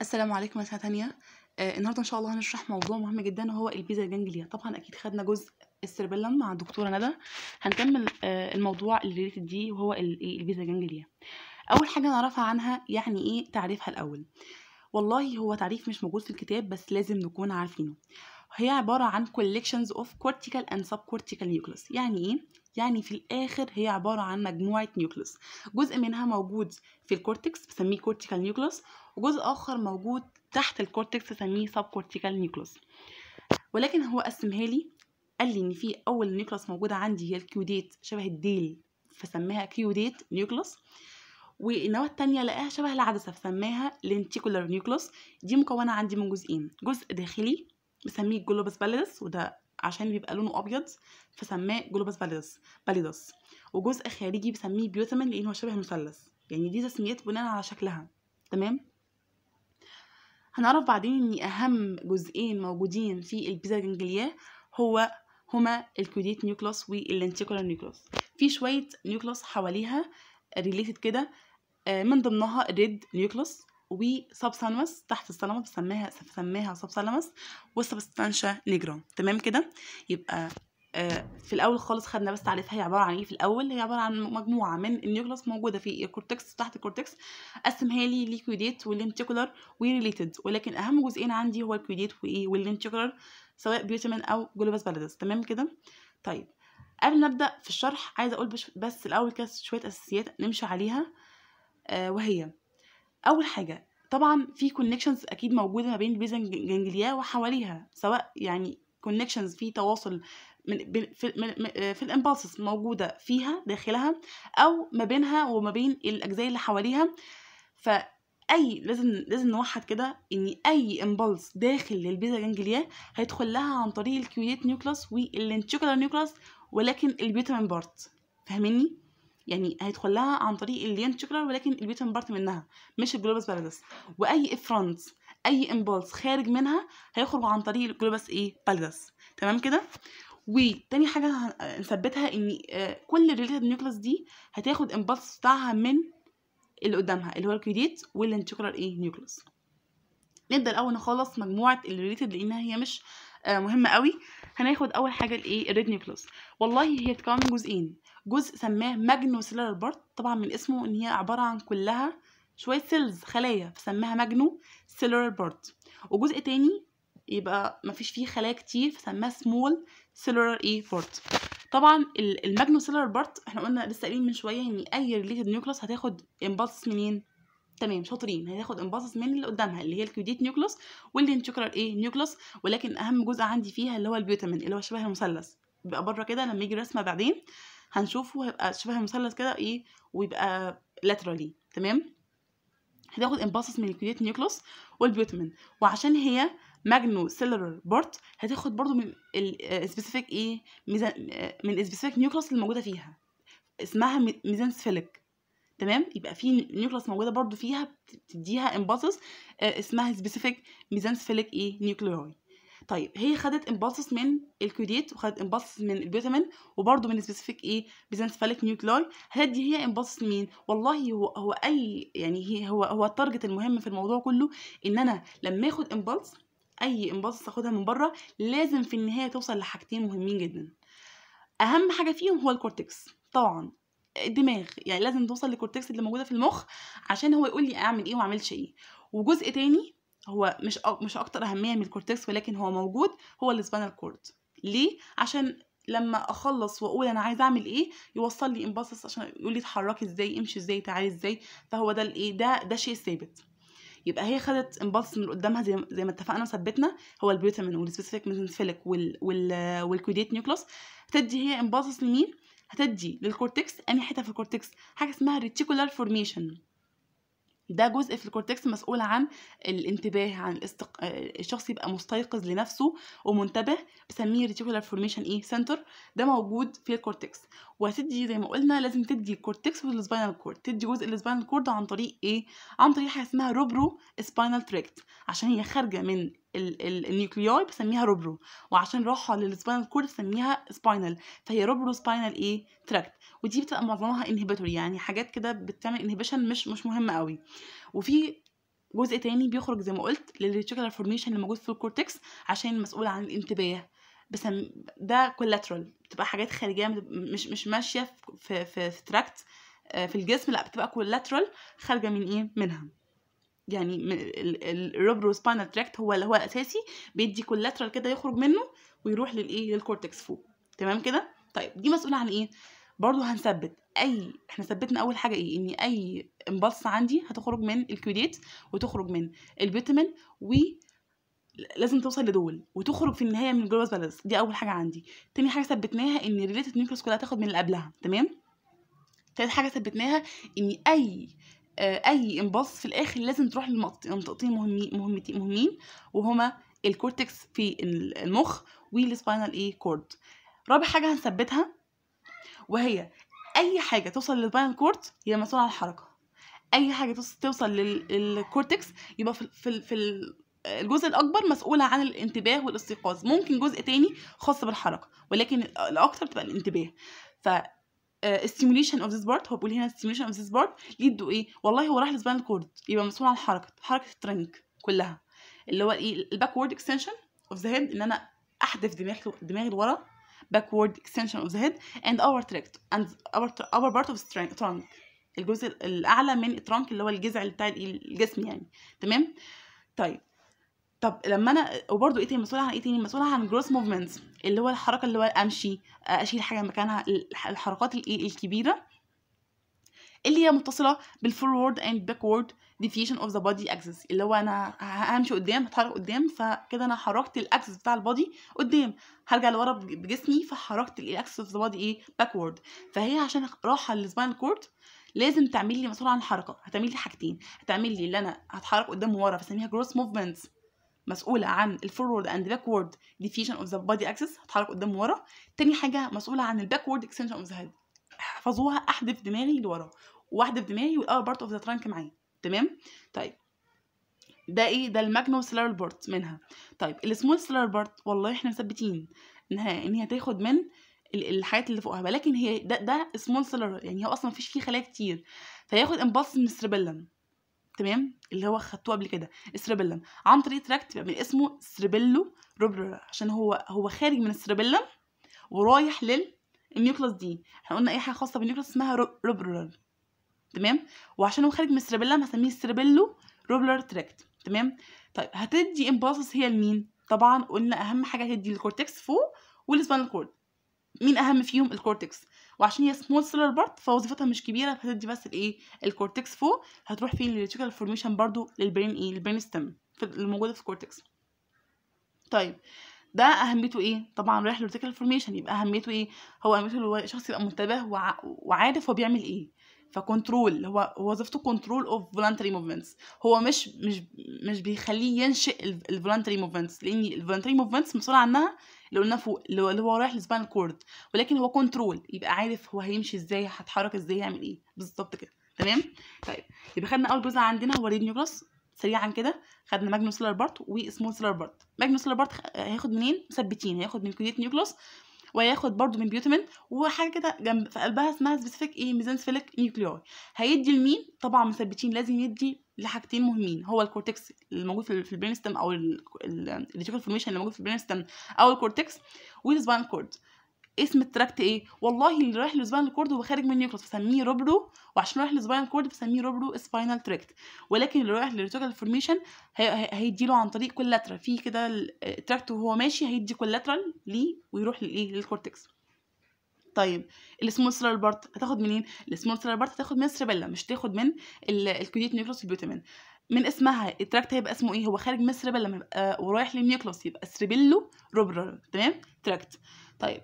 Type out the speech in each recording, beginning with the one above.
السلام عليكم مساء تانية آه النهارده ان شاء الله هنشرح موضوع مهم جدا وهو البيزا جانجليا طبعا اكيد خدنا جزء السربلم مع الدكتوره ندى هنكمل آه الموضوع اللي ريليتد دي وهو البيزا جانجليا اول حاجه نعرفها عنها يعني ايه تعريفها الاول والله هو تعريف مش موجود في الكتاب بس لازم نكون عارفينه هي عبارة عن collections of cortical and subcortical nucleus يعني ايه؟ يعني في الآخر هي عبارة عن مجموعة نيوكليس جزء منها موجود في الكورتكس بسميه cortical nucleus وجزء اخر موجود تحت الكورتكس سميه سب كورتيكال نيوكلس ولكن هو قسمها لي قال لي ان في اول نيوكلس موجوده عندي هي الكيوديت شبه الديل فسماها كيوديت نيوكلس والنواة التانية لقاها شبه العدسة فسماها لنتيكولار نيوكلس دي مكونة عندي من جزئين جزء داخلي بسميه جلوبس باليدس وده عشان بيبقى لونه أبيض فسماه جلوبس باليدس باليدس وجزء خارجي بسميه بيوتمن لأنه شبه مثلث يعني دي تسميات بناء على شكلها تمام هنعرف بعدين ان اهم جزئين موجودين في البيزا جنجليا هو هما الكوديت نيوكلاس والانتيكولار نيوكلاس في شويه نيوكلاس حواليها ريليتد كده آه، من ضمنها الريد نيوكلاس سانوس تحت السلامة بسميها بسميها سانوس وسبستانشا نيجرا تمام كده يبقى آه، في الاول خالص خدنا بس تعريفها هي عباره عن ايه في الاول هي عباره عن مجموعه من النيوكلاس موجوده في الكورتكس تحت الكورتكس قسمها لي ليكويديت واللينتيكولار وريليتد ولكن اهم جزئين عندي هو الكويديت وايه واللينتيكولار سواء بيوتامين او جلوباس بلدس تمام كده طيب قبل ما ابدا في الشرح عايزه اقول بس الاول كده شويه اساسيات نمشي عليها آه وهي اول حاجه طبعا في كونكشنز اكيد موجوده ما بين البيزنج جنجليا وحواليها سواء يعني كونكشنز في تواصل من في, في الامبالسز موجوده فيها داخلها او ما بينها وما بين الاجزاء اللي حواليها ف اي لازم لازم نوحد كده ان اي امبالس داخل للبيتا جانجليا هيدخل لها عن طريق الكيويت نيوكلاس والانتيكولار نيوكلاس ولكن البيتا بارت فاهميني يعني هيدخل لها عن طريق اليانتيكولار ولكن البيتا بارت منها مش الجلوبس بالادس واي افرنت اي امبالس خارج منها هيخرج عن طريق الجلوبس ايه بالادس تمام كده وتاني حاجة نثبتها ان آه، كل الريليتد نيوكلاس دي هتاخد امبلس بتاعها من اللي قدامها اللي هو الكريديت والانتيكولار ايه نيوكلاس نبدا الاول نخلص مجموعه الريليتد لانها هي مش آه، مهمه قوي هناخد اول حاجه الايه الريد نيوكلاس والله هي بتتكون من جزئين جزء سماه ماجنو سيلر بارت طبعا من اسمه ان هي عباره عن كلها شويه سيلز خلايا فسماها ماجنو سيلر بارت وجزء تاني يبقى مفيش فيه خلايا كتير فسماه سمول سيلولار اي بارت طبعا الماجنو سيلولار بارت احنا قلنا لسه قايلين من شويه ان اي ريليتد نيوكلس هتاخد امبالس منين تمام شاطرين هتاخد امباسس من اللي قدامها اللي هي الكيوديت نيوكلس واللينتيكولار ايه نيوكلس ولكن اهم جزء عندي فيها اللي هو البيوتامين اللي هو شبه المثلث بيبقى بره كده لما يجي رسمه بعدين هنشوفه هيبقى شبه المثلث كده ايه ويبقى لاترالي تمام هتاخد امباسس من الكيوديت نيوكلس والبيوتامين وعشان هي ماجنو سيلرر بارت هتاخد برضو من السبيسيفيك آه، ايه ميزان آه، من السبيسيفيك نيوكلاس اللي موجوده فيها اسمها ميزان سفيلك تمام يبقى في نيوكلاس موجوده برضو فيها بتديها امباسس آه، اسمها سبيسيفيك ميزان سفيلك ايه نيوكلوي طيب هي خدت امباسس من الكوديت وخدت امباسس من البيوتامين وبرده من سبيسيفيك ايه بيزنسفاليك نيوكلاي هدي هي امباسس مين والله هو هو اي يعني هي هو هو التارجت المهم في الموضوع كله ان انا لما اخد امباسس اي امباص تاخدها من بره لازم في النهايه توصل لحاجتين مهمين جدا اهم حاجه فيهم هو الكورتكس طبعا الدماغ يعني لازم توصل للكورتكس اللي موجوده في المخ عشان هو يقول لي اعمل ايه وما اعملش ايه وجزء تاني هو مش مش اكتر اهميه من الكورتكس ولكن هو موجود هو السبانال كورد ليه عشان لما اخلص واقول انا عايز اعمل ايه يوصل لي امباصص عشان يقول لي اتحركي ازاي امشي ازاي تعالي ازاي فهو ده الايه ده ده شيء ثابت يبقى هي خدت امبلس من قدامها زي, زي ما اتفقنا وثبتنا هو البيوتامين والسبيسيفيك ميسنسفيليك وال وال والكوديت نيوكلاس هتدي هي امبلس لمين هتدي للكورتكس اني حته في الكورتكس حاجه اسمها ريتيكولار فورميشن ده جزء في الكورتكس مسؤول عن الانتباه عن الاستق... الشخص يبقى مستيقظ لنفسه ومنتبه بسميه ريتيكولار فورميشن ايه سنتر ده موجود في الكورتكس وهتدي زي ما قلنا لازم تدي الكورتكس والسباينال كورد تدي جزء السباينال كورد عن طريق ايه عن طريق حاجه اسمها روبرو سباينال تريكت عشان هي خارجه من النيوكليوي بسميها روبرو وعشان راحة للسباينال كورد بسميها سباينال فهي روبرو سباينال ايه تراكت ودي بتبقى معظمها انهبيتوري يعني حاجات كده بتعمل انهبيشن مش مش مهمة قوي وفي جزء تاني بيخرج زي ما قلت للريتيكولار فورميشن اللي موجود في الكورتكس عشان مسؤول عن الانتباه بس ده كولاترال بتبقى حاجات خارجيه مش مش ماشيه في في, في تراكت آه، في الجسم لا بتبقى كولاترال خارجه من ايه منها يعني الروبرو سباينال تراكت هو اللي هو اساسي بيدي كولاترال كده يخرج منه ويروح للايه للكورتكس فوق تمام كده طيب دي مسؤوله عن ايه برضو هنثبت اي احنا ثبتنا اول حاجه ايه ان اي امبلس عندي هتخرج من الكيوديت وتخرج من البيتمن و لازم توصل لدول وتخرج في النهايه من الجلوبس بالانس دي اول حاجه عندي تاني حاجه ثبتناها ان ريليتد نيوكلس كلها تاخد من اللي قبلها تمام تالت حاجه ثبتناها ان اي آه، اي انباص في الاخر لازم تروح لمنطقتين مهمين مهمين وهما الكورتكس في المخ والسباينال اي كورد رابع حاجه هنثبتها وهي اي حاجه توصل للسباينال كورد هي مسؤوله عن الحركه اي حاجه توصل للكورتكس يبقى في في, في الجزء الاكبر مسؤوله عن الانتباه والاستيقاظ ممكن جزء تاني خاص بالحركه ولكن الاكتر بتبقى الانتباه ف السيموليشن اوف ذيس بارت هو بيقول هنا السيموليشن اوف ذيس بارت يدوا ايه والله هو راح لسباينال كورد يبقى مسؤول عن حركه حركه الترنك كلها اللي هو ايه الباكورد اكستنشن اوف ذا هيد ان انا احدف دماغي دماغي لورا backward اكستنشن اوف the هيد اند اور tract اند اور اور بارت اوف the الجزء الاعلى من الترانك اللي هو الجذع بتاع الجسم يعني تمام طيب طب لما انا وبرده ايه تاني مسؤوله عن ايه تاني مسؤوله عن جروس موفمنتس اللي هو الحركه اللي هو امشي اشيل حاجه مكانها الحركات الايه الكبيره اللي هي متصله بالفورورد اند باكورد ديفيشن اوف ذا بودي اكسس اللي هو انا همشي قدام هتحرك قدام فكده انا حركت الاكسس بتاع البودي قدام هرجع لورا بجسمي فحركت الاكسس اوف ذا بودي ايه باكورد فهي عشان راحه للسباين كورد لازم تعمل لي مسؤول عن الحركه هتعمل لي حاجتين هتعمل لي اللي انا هتحرك قدام وورا فسميها جروس موفمنتس مسؤوله عن الفورورد اند باكورد ديفيشن اوف ذا بادي اكسس هتحرك قدام ورا تاني حاجه مسؤوله عن الباكورد اكستنشن اوف ذا هيد احفظوها احدف دماغي لورا واحدف دماغي والاور بارت اوف ذا ترانك معايا تمام طيب ده ايه ده الماجنو سيلر بارت منها طيب السمول cellular بارت والله احنا مثبتين انها ان هي تاخد من الحاجات اللي فوقها ولكن هي ده ده سمول cellular يعني هو اصلا مفيش فيه خلايا كتير فياخد امبلس من السربلن تمام اللي هو خدته قبل كده السربيلم عن طريق تراكت يبقى من اسمه سربيلو روبرولا عشان هو هو خارج من السربيلم ورايح للنيوكلاس دي احنا قلنا اي حاجه خاصه بالنيوكلاس اسمها روبرولا تمام وعشان هو خارج من السربيلم هسميه سربيلو روبلر تراكت تمام طيب هتدي امباسس هي لمين طبعا قلنا اهم حاجه هتدي الكورتكس فوق والسبانال كورد مين اهم فيهم الكورتكس وعشان هي سمول سيلر بارت فوظيفتها مش كبيره فهتدي بس الايه الكورتكس فوق هتروح فيه الريتيكال فورميشن برضو للبرين ايه البرين ستيم اللي موجوده في الكورتكس طيب ده اهميته ايه طبعا رايح لورتيكال فورميشن يبقى اهميته ايه هو اهميته هو الشخص يبقى منتبه وعارف هو بيعمل ايه فكنترول هو وظيفته كنترول اوف فولنتري موفمنتس هو مش مش مش بيخليه ينشئ الفولنتري موفمنتس لان الفولنتري موفمنتس مسؤول عنها اللي قلنا فوق اللي هو رايح للسباين كورد ولكن هو كنترول يبقى عارف هو هيمشي ازاي هتحرك ازاي هيعمل ايه بالظبط كده تمام طيب يبقى خدنا اول جزء عندنا هو ريد نيوكلاس سريعا كده خدنا سيلر بارت وسمول سيلر بارت سيلر بارت هياخد منين مثبتين هياخد من كليه نيوكلاس وياخد برضو من بيوتامين وحاجه كده جنب في قلبها اسمها سبيسيفيك ايه ميزانسفيليك نيوكليوي هيدي لمين طبعا مثبتين لازم يدي لحاجتين مهمين هو الكورتكس اللي موجود في البرين ستيم او الريتيكول فورميشن اللي موجود في البرين ستيم او الكورتكس والسباين كورد اسم التراكت ايه والله اللي رايح لسباينال كورد هو خارج من النيوكلس بسميه روبرو وعشان رايح لسباينال كورد بسميه روبرو سباينال تراكت ولكن اللي رايح للريتوكال فورميشن هيديله عن طريق كولاترال في كده التراكت آه، وهو ماشي هيدي كولاترال ليه ويروح للايه للكورتكس طيب السمول سيلر بارت هتاخد منين السمول سيلر بارت هتاخد من السربيلا مش تاخد من الكوديت نيوكلس البيوتامين من اسمها التراكت هيبقى اسمه ايه هو خارج من السربيلا آه، ورايح للنيوكلس يبقى سربيلو روبرال تمام تراكت طيب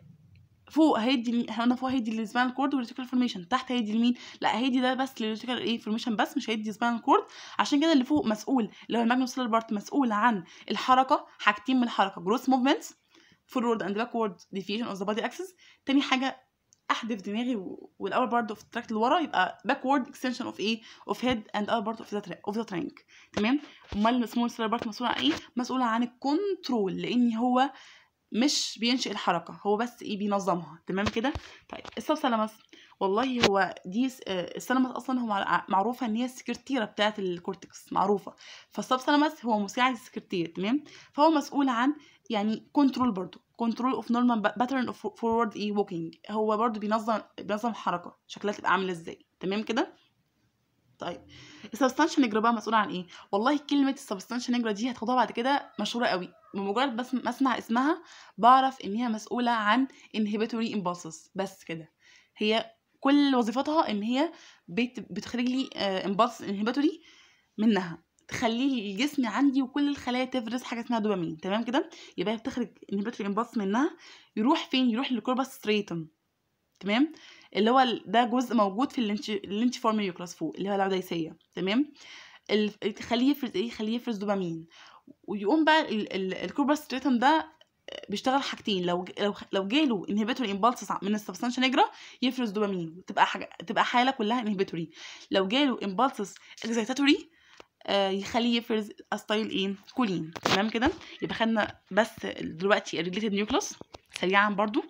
فوق هيدي انا فوق هيدي السبانال كورد والريتيكولار فورميشن تحت هيدي لمين لا هيدي ده بس للريتيكولار ايه فورميشن بس مش هيدي سبانال كورد عشان كده اللي فوق مسؤول اللي هو الماجنوم سيلر بارت مسؤول عن الحركه حاجتين من الحركه جروث موفمنتس فورورد اند باكورد ديفيشن اوف ذا بادي اكسس تاني حاجه احدف دماغي والاول بارت اوف التراك ورا يبقى باكورد اكستنشن اوف ايه اوف هيد اند اول بارت اوف ذا اوف ذا ترانك تمام امال السمول سيلر بارت مسؤول عن ايه مسؤول عن الكنترول لان هو مش بينشئ الحركة هو بس ايه بينظمها تمام كده طيب السبسلمس والله هو دي آه، السلمس اصلا هو معروفة ان هي السكرتيرة بتاعة الكورتكس معروفة فالسلمس هو مساعد السكرتير تمام فهو مسؤول عن يعني كنترول برضو كنترول اوف نورمال باترن اوف فورورد اي ووكينج هو برضو بينظم بينظم الحركه شكلها تبقى عاملة ازاي تمام كده طيب السبستانشن نجرا بقى مسؤول عن ايه والله كلمه السبستانشن نيجرا دي هتاخدوها بعد كده مشهوره قوي بمجرد بس ما اسمع اسمها بعرف ان هي مسؤوله عن انهبيتوري امباسس بس كده هي كل وظيفتها ان هي بتخرج لي امباسس آه، انهبيتوري منها تخلي الجسم عندي وكل الخلايا تفرز حاجه اسمها دوبامين تمام كده يبقى هي بتخرج انهبيتوري امباسس منها يروح فين يروح للكوربس ستريتم تمام اللي هو ده جزء موجود في اللينتيفورم كلاس 4 اللي هو العدسيه تمام يخليه يفرز ايه يخليه يفرز دوبامين ويقوم بقى الكوبرستريتم ده بيشتغل حاجتين لو لو لو جاله انهبيتوري امبالسس من السبستانشا نيجرا يفرز دوبامين تبقى حاجه تبقى حاله كلها انهبيتوري لو جاله امبالسس اكزيتاتوري آه يخليه يفرز استايل ايه كولين تمام كده يبقى خدنا بس دلوقتي الريليتد نيوكلس سريعا برضو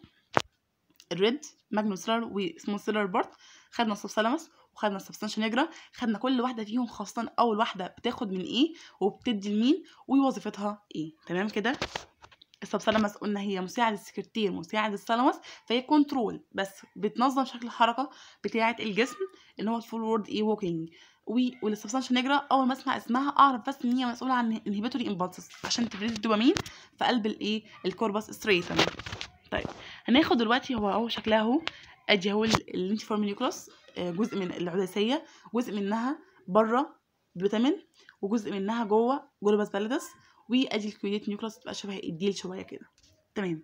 الريد ماجنوم سيلر وسمول سيلر بارت خدنا سلمس وخدنا سبستانشال نيجرا خدنا كل واحده فيهم خاصه اول واحده بتاخد من ايه وبتدي لمين ووظيفتها ايه تمام كده سلمس قلنا هي مساعد السكرتير مساعد السلمس فهي كنترول بس بتنظم شكل الحركه بتاعه الجسم اللي هو الفورورد اي ووكينج والسبستانشال نيجرا اول ما اسمع اسمها اعرف بس ان هي مسؤوله عن الهيباتوري امبالسز عشان تفريز الدوبامين في قلب الايه الكوربس ستريتم هناخد دلوقتي هو اهو شكلها اهو ادي اهو اللينتيفورم نيوكلس آه، جزء من العدسيه جزء منها بره فيتامين وجزء منها جوه جلوباس باليدس وادي الكويت نيوكلس بتبقى شبه الديل شويه كده تمام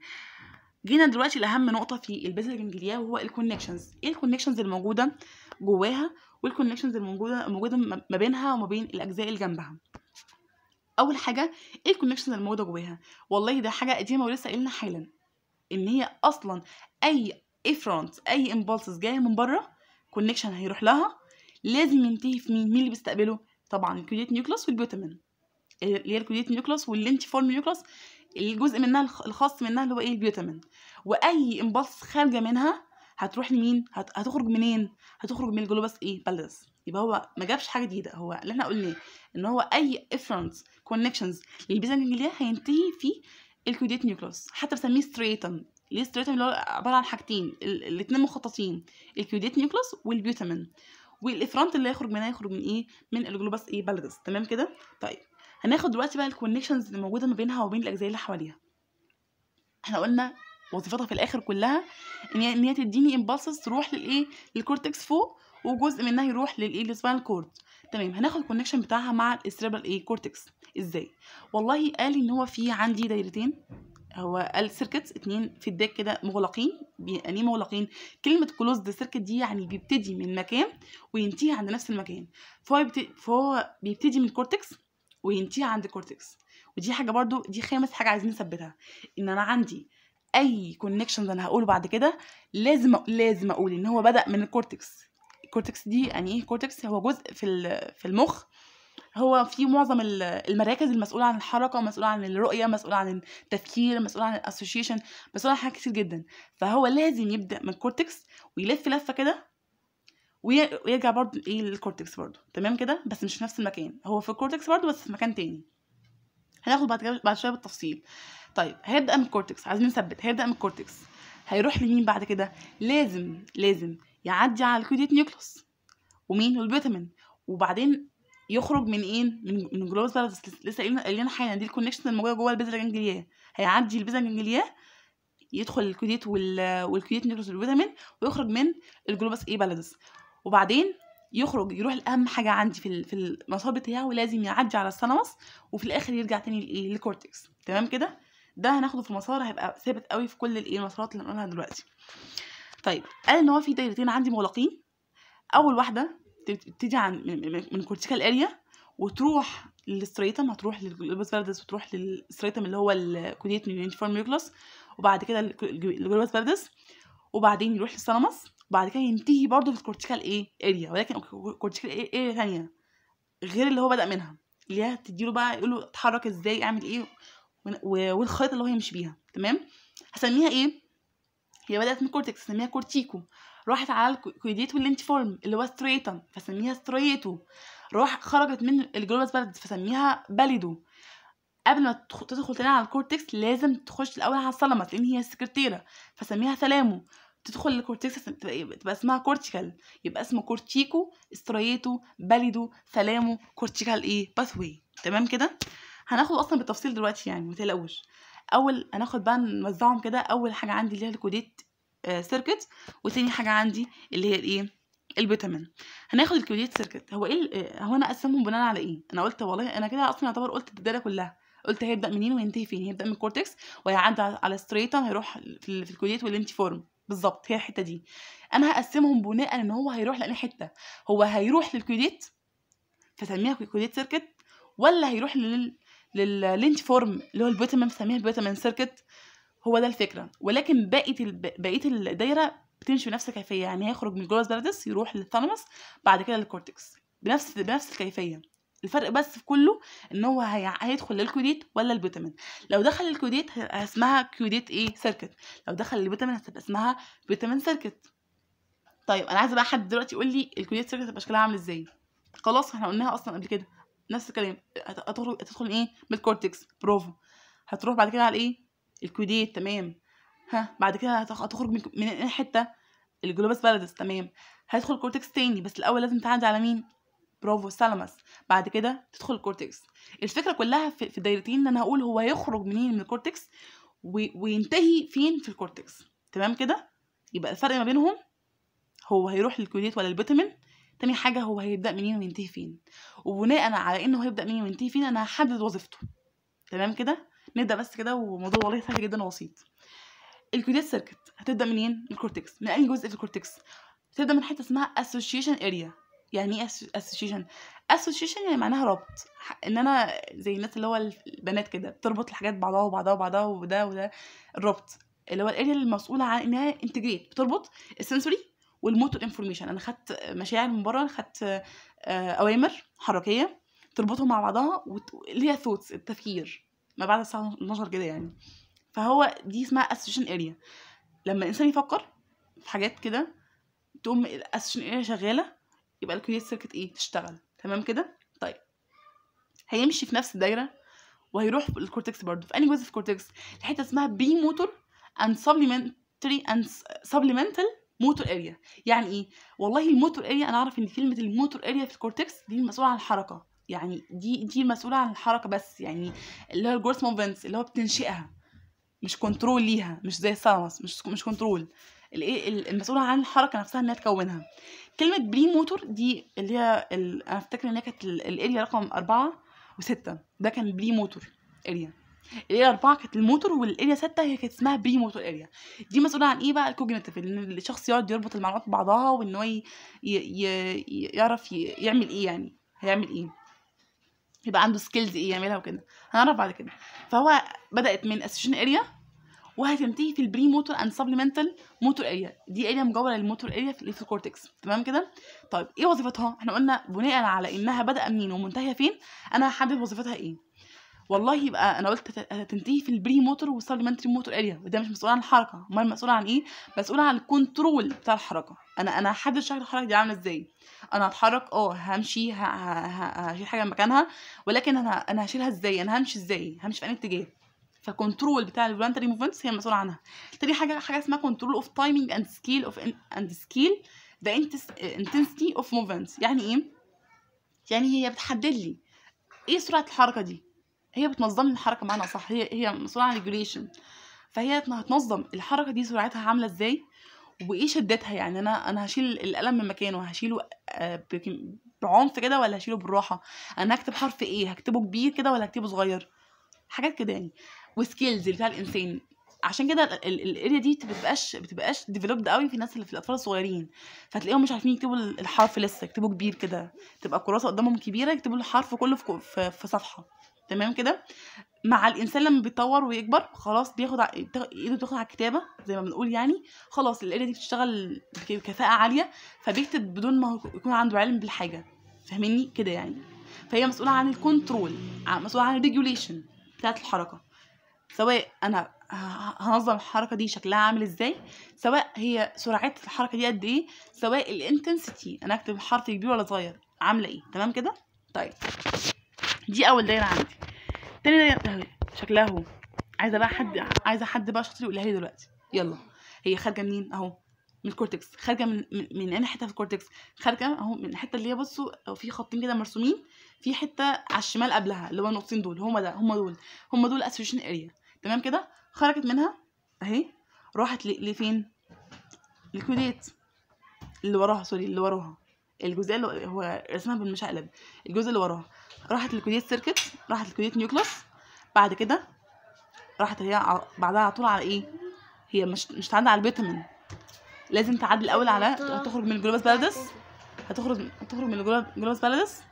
جينا دلوقتي لاهم نقطه في البيزل جنجليا وهو الكونكشنز ايه الكونكشنز الموجوده جواها والكونكشنز الموجوده موجوده ما بينها وما بين الاجزاء اللي جنبها اول حاجه ايه الكونكشنز الموجوده جواها والله ده حاجه قديمه ولسه قايلنا حالا ان هي اصلا اي افرونت اي امبولسز جايه من بره كونكشن هيروح لها لازم ينتهي في مين مين اللي بيستقبله طبعا الكوديت نيوكلاس والبيوتامين اللي هي الكوديت نيوكلاس فورم نيوكلاس الجزء منها الخاص منها اللي هو ايه البيوتامين واي امبولس خارجه منها هتروح لمين هتخرج منين هتخرج من الجلوبس ايه بالانس يبقى هو ما جابش حاجه جديده هو اللي احنا قلناه ان هو اي افرنت كونكشنز للبيزا هينتهي في الكوديت نيوكلوس حتى بسميه ستريتم ليه ستريتم اللي هو عباره عن حاجتين الاثنين مخططين الكوديت نيوكلوس والبيوتامين والافرانت اللي هيخرج منها يخرج من ايه من الجلوبس ايه بلدس تمام كده طيب هناخد دلوقتي بقى الكونكشنز اللي موجوده ما بينها وبين الاجزاء اللي حواليها احنا قلنا وظيفتها في الاخر كلها ان هي تديني امبالسز تروح للايه للكورتكس فوق وجزء منها يروح للايه كورد تمام هناخد الكونكشن بتاعها مع السيربرال ايه كورتكس ازاي والله قال ان هو في عندي دايرتين هو قال سيركتس اتنين في الداك كده مغلقين يعني ايه مغلقين كلمه كلوزد سيركت دي يعني بيبتدي من مكان وينتهي عند نفس المكان فهو فهو بيبتدي من الكورتكس وينتهي عند الكورتكس ودي حاجه برضو دي خامس حاجه عايزين نثبتها ان انا عندي اي كونكشنز انا هقوله بعد كده لازم لازم اقول ان هو بدا من الكورتكس الكورتكس دي يعني ايه كورتكس هو جزء في في المخ هو في معظم المراكز المسؤوله عن الحركه مسؤوله عن الرؤيه مسؤوله عن التفكير مسؤوله عن الاسوشيشن مسؤوله عن حاجات كتير جدا فهو لازم يبدا من الكورتكس ويلف لفه كده ويرجع برضو ايه للكورتكس برضو تمام كده بس مش في نفس المكان هو في الكورتكس برضو بس في مكان تاني هناخد بعد كده بعد شويه بالتفصيل طيب هيبدا من الكورتكس عايزين نثبت هيبدا من الكورتكس هيروح لمين بعد كده لازم لازم يعدي على الكوديت نيوكلوس ومين والفيتامين وبعدين يخرج من ايه من جلوز لسه قايلين حالا دي الكونكشن الموجوده جوه البيزا الجنجلياه هيعدي البيزا الجنجلياه يدخل الكوديت وال... والكوديت والفيتامين ويخرج من الجلوبس ايه بلدس وبعدين يخرج يروح لاهم حاجه عندي في في المصاب بتاعه ولازم يعدي على السنوس وفي الاخر يرجع تاني للكورتكس تمام كده ده هناخده في مسار هيبقى ثابت قوي في كل الايه المسارات اللي هنقولها دلوقتي طيب قال ان هو في دايرتين عندي مغلقين اول واحده تبتدي عن من كورتيكال اريا وتروح للستريتم هتروح للجلوبس فالدس وتروح للستريتم اللي هو الكوديت يونيفورم ميوكلس وبعد كده الجلوبس فيردس وبعدين يروح للسلامس وبعد كده ينتهي برضه في الكورتيكال ايه اريا ولكن كورتيكال ايه اريا ثانيه غير اللي هو بدا منها اللي هي تديله بقى يقول له اتحرك ازاي اعمل ايه والخريطه اللي هو يمشي بيها تمام هسميها ايه هي بدأت من كورتكس سميها كورتيكو راحت على الكويديتو الانتيفورم اللي هو ستريتم فسميها سترياتو راح خرجت من الجلوبس بلد فسميها باليدو قبل ما تدخل تاني على الكورتكس لازم تخش الاول على الصلمه لان هي السكرتيره فسميها ثلامو تدخل الكورتكس إيه، تبقى اسمها كورتيكال يبقى اسمه كورتيكو استريتو باليدو ثلامو كورتيكال ايه باثوي تمام كده هناخد اصلا بالتفصيل دلوقتي يعني متقلقوش اول هناخد بقى نوزعهم كده اول حاجه عندي اللي هي الكوديت آه، سيركت وتاني حاجه عندي اللي هي الايه الفيتامين هناخد الكوديت سيركت هو ايه آه، هو انا اقسمهم بناء على ايه انا قلت والله انا كده اصلا يعتبر قلت الداله كلها قلت هيبدا منين وينتهي فين هيبدا من الكورتكس وهيعدي على الستريتم هيروح في الكوديت والانتيفورم بالظبط هي الحته دي انا هقسمهم بناء ان هو هيروح لاني حته هو هيروح للكوديت فسميها كوديت سيركت ولا هيروح لل فورم اللي هو البوتامين بنسميها الفيتامين سيركت هو ده الفكره ولكن بقيه الب... بقيه الدايره بتمشي بنفس الكيفيه يعني هيخرج من الجلوس بلدس يروح للثالاموس بعد كده للكورتكس بنفس بنفس الكيفيه الفرق بس في كله ان هو هي... هيدخل للكوديت ولا البوتامين لو دخل الكوديت هيبقى اسمها كوديت ايه سيركت لو دخل البوتامين هتبقى اسمها فيتامين سيركت طيب انا عايزه بقى حد دلوقتي يقول لي الكوديت سيركت هتبقى شكلها عامل ازاي خلاص احنا قلناها اصلا قبل كده نفس الكلام هتدخل هتدخل ايه بالكورتكس برافو هتروح بعد كده على ايه الكوديت تمام ها بعد كده هتخرج من الحته الجلوبس بالادس تمام هيدخل الكورتكس تاني بس الاول لازم تعدي على مين برافو سالاماس بعد كده تدخل الكورتكس الفكره كلها في الدايرتين ان انا هقول هو يخرج منين من الكورتكس وينتهي فين في الكورتكس تمام كده يبقى الفرق ما بينهم هو هيروح للكوديت ولا البيتامين تاني حاجة هو هيبدأ منين وينتهي فين وبناء على انه هيبدأ منين وينتهي فين انا هحدد وظيفته تمام كده نبدأ بس كده وموضوع والله سهل جدا وبسيط الكوديت سيركت هتبدأ منين الكورتكس من اي جزء في الكورتكس هتبدأ من حتة اسمها association area يعني ايه association association يعني معناها ربط ان انا زي الناس اللي هو البنات كده بتربط الحاجات بعضها وبعضها وبعضها وده وده الربط اللي هو الاريا المسؤوله عن انها انتجريت بتربط السنسوري والموتور انفورميشن انا خدت مشاعر من بره خدت آه، اوامر حركيه تربطهم مع بعضها اللي هي ثوتس التفكير ما بعد الساعه 12 كده يعني فهو دي اسمها اسوشن اريا لما الانسان يفكر في حاجات كده تقوم الاسوشن اريا شغاله يبقى الكريت سيركت ايه تشتغل تمام كده طيب هيمشي في نفس الدايره وهيروح في الكورتكس برضه في انهي جزء في الكورتكس الحته اسمها بي موتور اند سبليمنتري اند سبليمنتال موتور اريا يعني ايه والله الموتور اريا انا اعرف ان كلمه الموتور اريا في الكورتكس دي المسؤوله عن الحركه يعني دي دي المسؤوله عن الحركه بس يعني اللي هو الجروس موفمنتس اللي هو بتنشئها مش كنترول ليها مش زي الثالمس مش مش كنترول الايه المسؤوله عن الحركه نفسها انها تكونها كلمه بري موتور دي اللي هي ال... انا افتكر ان هي كانت الاريا رقم أربعة وستة ده كان بري موتور اريا الاريا 4 كانت الموتور والاريا 6 هي كانت اسمها بري موتور اريا دي مسؤوله عن ايه بقى الكوجنيتيف ان الشخص يقعد يربط المعلومات ببعضها وان هو ي... ي... يعرف ي... يعمل ايه يعني هيعمل ايه يبقى عنده سكيلز ايه يعملها وكده هنعرف بعد كده فهو بدات من اسيشن اريا وهتنتهي في البري موتور اند سبلمنتال موتور اريا دي اريا مجاوره للموتور اريا في الكورتكس تمام كده طيب ايه وظيفتها احنا قلنا بناء على انها بدأ منين ومنتهيه فين انا هحدد وظيفتها ايه والله يبقى انا قلت هتنتهي في البري موتور والسبلمنتري موتور اريا وده مش مسؤول عن الحركه امال مسؤول عن ايه مسؤول عن الكنترول بتاع الحركه انا انا هحدد شكل الحركه دي عامله ازاي انا هتحرك اه همشي هشيل حاجه مكانها ولكن انا انا هشيلها ازاي انا همشي ازاي همشي في اي اتجاه فكنترول بتاع الفولنتري موفمنتس هي المسؤوله عنها تاني حاجه حاجه اسمها كنترول اوف تايمينج اند سكيل اوف اند سكيل ذا انتنسيتي اوف موفمنتس يعني ايه يعني هي بتحدد لي ايه سرعه الحركه دي هي بتنظم الحركه بمعنى اصح هي هي مسؤوله عن ريجوليشن فهي هتنظم الحركه دي سرعتها عامله ازاي وايه شدتها يعني انا انا هشيل القلم من مكانه هشيله آه، بعنف كده ولا هشيله بالراحه انا هكتب حرف ايه هكتبه كبير كده ولا هكتبه صغير حاجات كده يعني وسكيلز بتاع الانسان عشان كده الاريا دي بتبقاش بتبقاش ديفلوبد قوي في الناس اللي في الاطفال الصغيرين فتلاقيهم مش عارفين يكتبوا الحرف لسه يكتبوا كبير كده تبقى الكراسه قدامهم كبيره يكتبوا الحرف كله في صفحه تمام كده مع الانسان لما بيتطور ويكبر خلاص بياخد ع... ايده بتاخد على الكتابه زي ما بنقول يعني خلاص الاله دي بتشتغل بكفاءه عاليه فبيكتب بدون ما يكون عنده علم بالحاجه فاهميني كده يعني فهي مسؤوله عن الكنترول مسؤوله عن الريجوليشن بتاعه الحركه سواء انا هنظم الحركه دي شكلها عامل ازاي سواء هي سرعه الحركه دي قد ايه سواء الانتنسيتي انا اكتب حرف كبير ولا صغير عامله ايه تمام كده طيب دي اول دايره عندي تاني دايره شكلها اهو عايزه بقى حد عايزه حد بقى شاطر يقولها لي دلوقتي يلا هي خارجه منين اهو من الكورتكس خارجه من من انا حته في الكورتكس خارجه اهو من الحته اللي هي بصوا في خطين كده مرسومين في حته على الشمال قبلها اللي هو النقطتين دول هما ده هما دول هما دول اسوشن اريا تمام كده خرجت منها اهي راحت لفين الكوديت اللي وراها سوري اللي وراها الجزئيه اللي هو رسمها بالمشقلب الجزء اللي وراها راحت لكليه سيركت راحت لكليه نيوكلس بعد كده راحت هي بعدها على طول على ايه هي مش مش تعدي على الفيتامين لازم تعدي الاول على هتخرج من الجلوبس بالادس هتخرج هتخرج من الجلوبس بالادس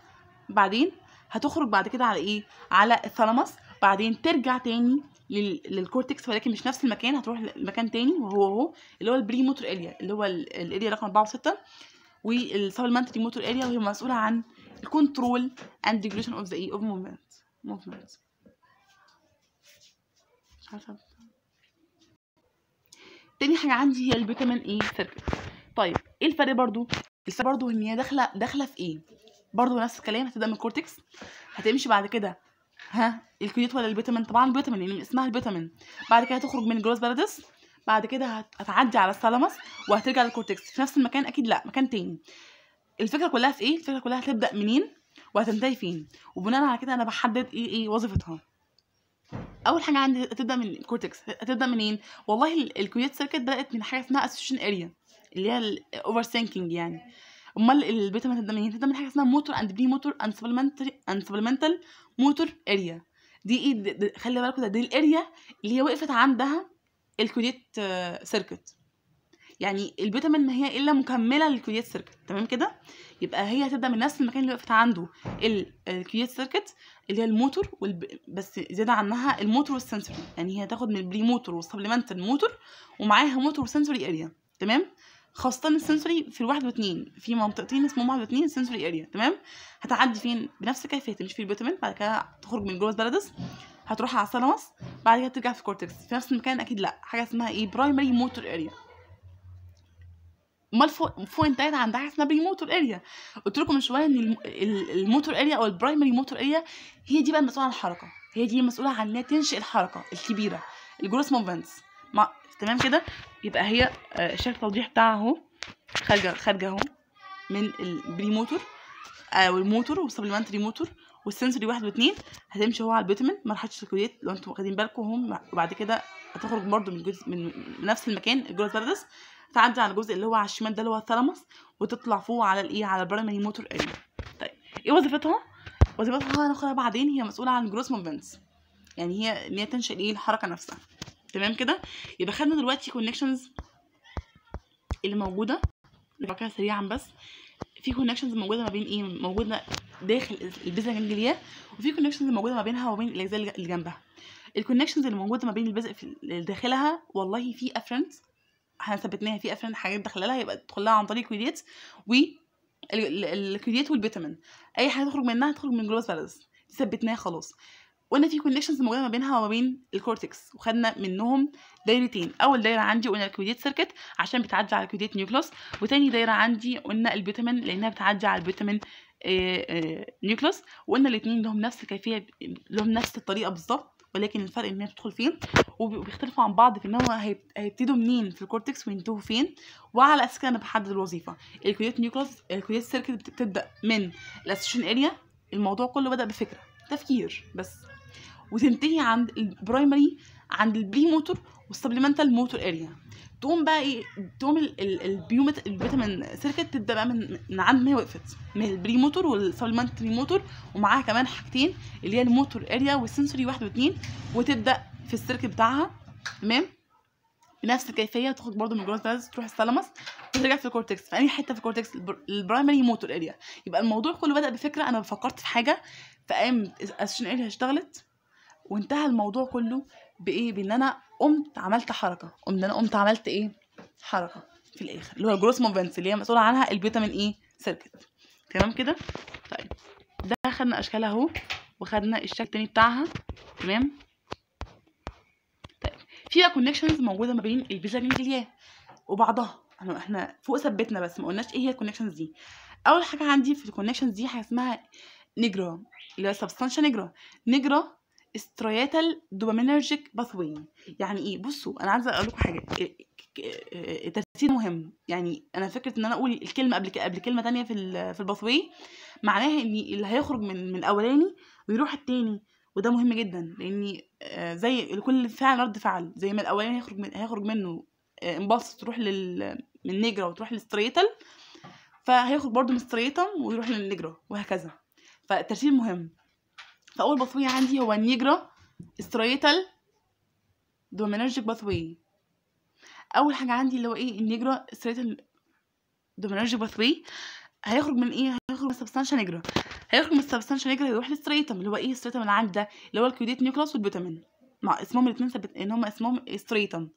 بعدين هتخرج بعد كده على ايه على الثالاموس بعدين ترجع تاني للكورتكس ولكن مش نفس المكان هتروح لمكان تاني وهو هو اللي هو البري موتور اريا اللي هو الاريا رقم 4 و6 والسبلمنتري موتور اريا وهي مسؤوله عن الكنترول اند ديجريشن اوف ذا اي اوف موفمنت موفمنت تاني حاجه عندي هي الفيتامين اي e سيركت طيب ايه الفرق برضو الفرق برضو ان هي داخله داخله في ايه برضو نفس الكلام هتبدا من الكورتكس هتمشي بعد كده ها الكيوت ولا الفيتامين طبعا الفيتامين يعني اسمها الفيتامين بعد كده هتخرج من الجروس بلدس بعد كده هتعدي على الثالاموس وهترجع للكورتكس في نفس المكان اكيد لا مكان تاني الفكره كلها في ايه الفكره كلها هتبدا منين وهتنتهي فين وبناء على كده انا بحدد ايه ايه وظيفتها اول حاجه عندي هتبدا من الكورتكس هتبدا منين والله الكويت سيركت بدات من حاجه اسمها اسوشن اريا اللي هي الاوفر ثينكينج يعني امال البيتا هتبدا منين هتبدا من حاجه اسمها موتور اند بري موتور اند سبلمنتال موتور اريا دي ايه خلي بالكوا ده دي الاريا اللي هي وقفت عندها الكويت سيركت آه، يعني الفيتامين ما هي الا مكمله للكريات سيركت تمام كده يبقى هي هتبدا من نفس المكان اللي وقفت عنده آه، الكريات سيركت اللي هي الموتور والب... بس زياده عنها الموتور والسنسوري يعني هي هتاخد من البري موتور والسبلمنت الموتور ومعاها موتور وسنسوري اريا تمام خاصة السنسوري في الواحد واتنين في منطقتين اسمهم واحد واتنين سنسوري اريا تمام هتعدي فين بنفس الكيفية تمشي في البيتامين بعد كده تخرج من جوه البلدس هتروح على الثالاموس بعد كده ترجع في الكورتكس في نفس المكان اكيد لا حاجة اسمها ايه برايمري موتور اريا امال عندها اسمها حسنا موتور اريا قلت لكم من شويه ان الموتور اريا او البرايمري موتور اريا هي دي بقى المسؤوله عن الحركه هي دي المسؤوله عن انها تنشئ الحركه الكبيره الجروس موفمنتس تمام كده يبقى هي آه، شكل التوضيح بتاعها اهو خارجه خارجه اهو من البري موتور او آه، الموتور والسبلمنتري موتور والسنسوري واحد واتنين هتمشي هو على البيتمن راحتش الشكليات لو انتم واخدين بالكم هم وبعد كده هتخرج برضه من, جزء من نفس المكان الجروس باردس تعدي على الجزء اللي هو على الشمال ده اللي هو الثالاموس وتطلع فوق على الايه على البرايمري موتور اريا طيب ايه وظيفتها وظيفتها هناخدها بعدين هي مسؤوله عن جروس موفمنتس يعني هي ان هي تنشئ ايه الحركه نفسها تمام كده يبقى خدنا دلوقتي كونكشنز اللي موجوده كده سريعا بس في كونكشنز موجوده ما بين ايه موجوده داخل البذع الجنجليه وفي كونكشنز موجوده ما بينها وبين الاجزاء اللي جنبها الكونكشنز اللي موجوده ما بين البذع في داخلها والله في افرنت احنا ثبتناها في افلام حاجات داخلها يبقى تدخلها عن طريق الكريات و الكريات والفيتامين اي حاجه تخرج منها تخرج من جلوس فاليس ثبتناها خلاص وانا في كونكشنز موجوده ما بينها وما بين الكورتكس وخدنا منهم دايرتين اول دايره عندي قلنا الكويديت سيركت عشان بتعدي على الكويديت نيوكلوس وتاني دايره عندي قلنا البيتامين لانها بتعدي على البيتامين نيوكلوس آه، آه، وقلنا الاثنين لهم نفس الكيفيه لهم نفس الطريقه بالظبط ولكن الفرق ان هي بتدخل فين وبيختلفوا عن بعض في ان هو هيبتدوا منين في الكورتكس وينتهوا فين وعلى اساس كده انا بحدد الوظيفه الكويت نيوكلاس الكويت سيركت بتبدا من الاسيشن اريا الموضوع كله بدا بفكره تفكير بس وتنتهي عند البرايمري عند البري موتور والسبلمنتال موتور اريا تقوم بقى ايه تقوم البيومت الفيتامين سيركت تبدا بقى من من عند ما هي وقفت من البري موتور والسبلمنتري موتور ومعاها كمان حاجتين اللي هي الموتور اريا والسنسوري واحد واتنين وتبدا في السيرك بتاعها تمام بنفس الكيفيه تاخد برضه من الجروث فاز تروح الثالاموس وترجع في الكورتكس في اي حته في الكورتكس البرايمري موتور اريا يبقى الموضوع كله بدا بفكره انا فكرت في حاجه فقامت الاسشن اريا اشتغلت وانتهى الموضوع كله بايه بان انا قمت عملت حركه قمت انا قمت عملت ايه حركه في الاخر اللي هو الجروث موفمنتس اللي هي مسؤوله عنها الفيتامين ايه سيركت تمام كده طيب ده خدنا اشكالها اهو وخدنا الشكل التاني بتاعها تمام في بقى كونكشنز موجوده ما بين الفيزا جانجليا وبعضها احنا فوق ثبتنا بس ما قلناش ايه هي الكونكشنز دي اول حاجه عندي في الكونكشنز دي حاجه اسمها نيجرا اللي هي سبستانشا نيجرا نيجرا استرياتال دوبامينرجيك باثوي يعني ايه بصوا انا عايزه اقول لكم حاجه إيه، إيه، إيه، ترتيب مهم يعني انا فكره ان انا اقول الكلمه قبل قبل كلمه تانية في في الباثوي معناها ان اللي هيخرج من من الاولاني ويروح التاني وده مهم جدا لان آه، زي كل فعل رد فعل زي ما الاولاني هيخرج من هيخرج منه امباص آه، تروح لل من نجرة وتروح للستريتل فهيخرج برضه من ستريتم ويروح للنجرة وهكذا فالترتيب مهم فاول باثوي عندي هو النيجرا استريتال دومينرجيك باثوي اول حاجه عندي اللي هو ايه النيجرا استريتال دومينرجيك باثوي هيخرج من ايه هيخرج من السبستانشا نيجرا هيخرج من السبستانشا نيجرا هيروح للستريتم اللي هو ايه الستريتم اللي عندي ده اللي هو الكيوديت نيوكلاس والبيتامين مع اسمهم الاثنين ثبت ان هم اسمهم ستريتم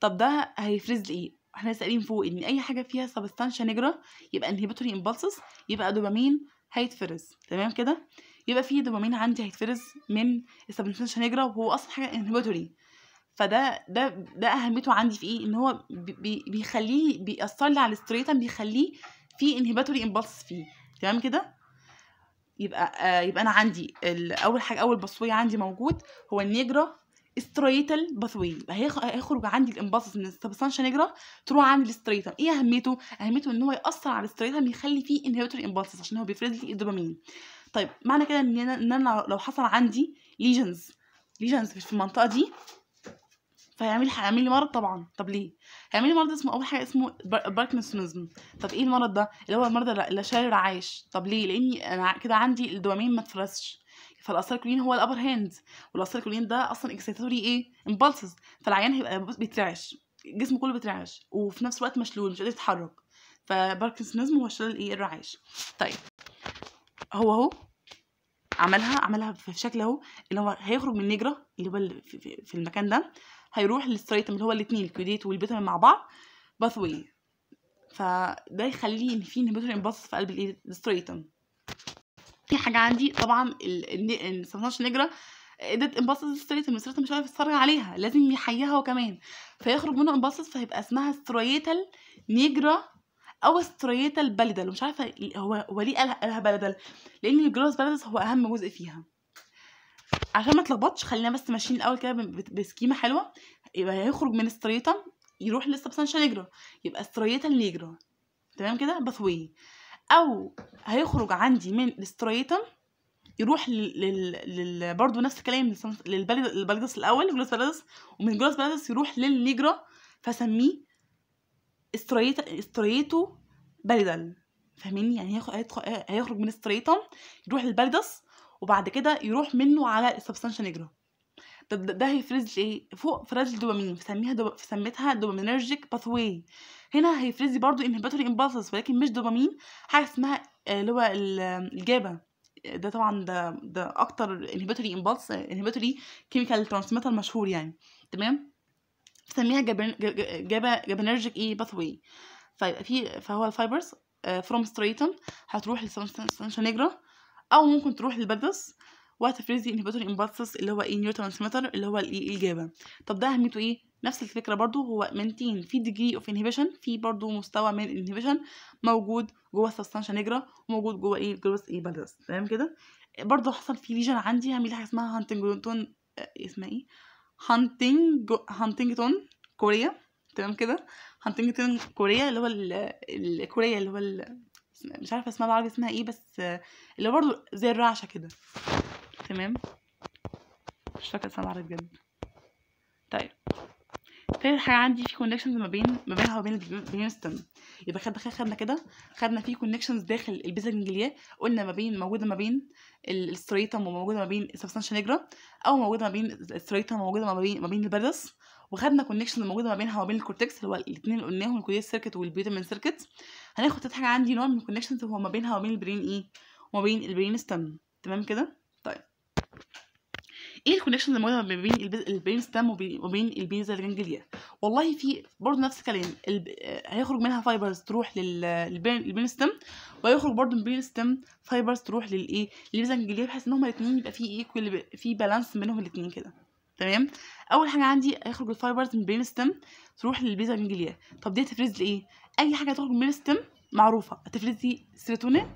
طب ده هيفرز لي ايه احنا لسه قايلين فوق ان اي حاجه فيها سبستانشا نيجرا يبقى انهيبيتوري امبالسز يبقى دوبامين هيتفرز تمام كده يبقى في دوبامين عندي هيتفرز من السبستانشا نيجرا وهو اصلا حاجه انهيبيتوري فده ده ده اهميته عندي في ايه ان هو بي بيخليه بيأثر لي على الستريتم بيخليه في انهيباتوري امبلس فيه تمام كده يبقى آه يبقى انا عندي اول حاجه اول باثوي عندي موجود هو النيجرا ستريتال باثوي يبقى هيخرج عندي الامبلس من السبستانشا نيجرا تروح عند الاستريتم ايه اهميته اهميته ان هو ياثر على الاستريتم يخلي فيه انهيباتوري امبلس عشان هو بيفرز لي الدوبامين طيب معنى كده ان انا لو حصل عندي ليجنز ليجنز في المنطقه دي فهيعمل هيعمل لي مرض طبعا طب ليه هيعمل لي مرض اسمه اول حاجه اسمه باركنسونزم طب ايه المرض ده اللي هو المرض اللي شايل عايش طب ليه لاني انا كده عندي الدوبامين ما اتفرزش فالاسيلكولين هو الابر هاند والاسيلكولين ده اصلا اكسيتاتوري ايه امبالسز فالعيان هيبقى بيترعش جسمه كله بيترعش وفي نفس الوقت مشلول مش قادر يتحرك فباركنسونزم هو شلل ايه الرعاش طيب هو هو عملها عملها في شكل اهو اللي هو هيخرج من النجره اللي هو في المكان ده هيروح للستريتم اللي هو الاتنين الكوديت والبيتامين مع بعض باث واي فده يخليه ان في انهبيتوري امباسس في قلب الايه الستريتم في حاجه عندي طبعا السمناش نجره ادت امباسس ستريتم الستريتم مش عارف يتفرج عليها لازم يحييها هو كمان فيخرج منه امباسس فهيبقى اسمها ستريتال نيجرا او ستريتال بلدل مش عارفه هو هو ليه قالها بلدل لان الجروس بلدل هو اهم جزء فيها عشان ما تلخبطش خلينا بس ماشيين الاول كده بسكيمه حلوه يبقى هيخرج من ستريتا يروح للسبستانشال نيجرا يبقى ستريتا نيجرا تمام كده باثوي او هيخرج عندي من الستريتا يروح لل... لل... برضه نفس الكلام للبلدس الاول جلوس بلدس ومن جلوس بلدس يروح للنيجرا فاسميه استريتا استريتو بلدل فاهمين يعني هيخرج من استريتا يروح للبلدس وبعد كده يروح منه على السبستانشال نيجرا طب ده, ده هيفرز لي ايه فوق فرز الدوبامين فسميها دوب... فسميتها دوبامينرجيك باثواي هنا هيفرز لي برضه انهبيتوري امبالسز ولكن مش دوبامين حاجه اسمها آه، اللي هو الجابا ده طبعا ده ده اكتر انهبيتوري امبالس انهبيتوري كيميكال ترانسميتر مشهور يعني تمام بسميها جابا جابا جابينرجيك ايه باثواي في فهو الفايبرز فروم آه، ستريتم هتروح نيجرا او ممكن تروح للبلدس وهتفرزي انهبيتوري امباتسس اللي هو ايه نيوترانسميتر اللي هو الايه الجابه طب ده اهميته ايه نفس الفكره برضو هو مينتين في ديجري اوف انهبيشن في برضو مستوى من الانهبيشن موجود جوه السبستانشا نيجرا وموجود جوه ايه جروس ايه بلدس تمام كده برضو حصل في ليجن عندي هعمل حاجه اسمها هانتنجتون آه، اسمها ايه هانتنج هانتنجتون كوريا تمام كده هانتنجتون كوريا اللي هو الكوريا اللي هو مش عارفه اسمها بالعربي اسمها ايه بس اللي برضو زي الرعشه كده تمام مش فاكره اسمها بالعربي بجد طيب تاني حاجه عندي في كونكشنز ما بين ما بينها وبين ستم يبقى خد خدنا كده خدنا في كونكشنز داخل البيزا الجنجليه قلنا ما بين موجوده ما بين الستريتم وموجوده ما بين السبستانشا نيجرا او موجوده ما بين الستريتم وموجوده ما بين ما بين البدس وخدنا كونكشن موجوده ما بينها وما بين الكورتكس اللي هو الاثنين اللي قلناهم الكوريال سيركت والبيوتامين سيركت هناخد تالت حاجه عندي نوع من الكونكشنز هو ما بينها وما بين البرين ايه وما بين البرين ستام تمام كده طيب ايه الكونكشن اللي موجوده ما بين البرين ستام وبين البيزا جانجليا والله في برضه نفس الكلام الب... هيخرج منها فايبرز تروح للبرين ستام وهيخرج برضه من البرين ستام فايبرز تروح للايه للبيزا جانجليا بحيث ان هما الاثنين يبقى في ايه في بالانس بينهم الاثنين كده تمام اول حاجه عندي هيخرج الفايبرز من برين ستيم تروح للبيزا ميجليا طب دي هتفرز لي ايه اي حاجه تخرج من ستيم معروفه هتفرز لي سيروتونين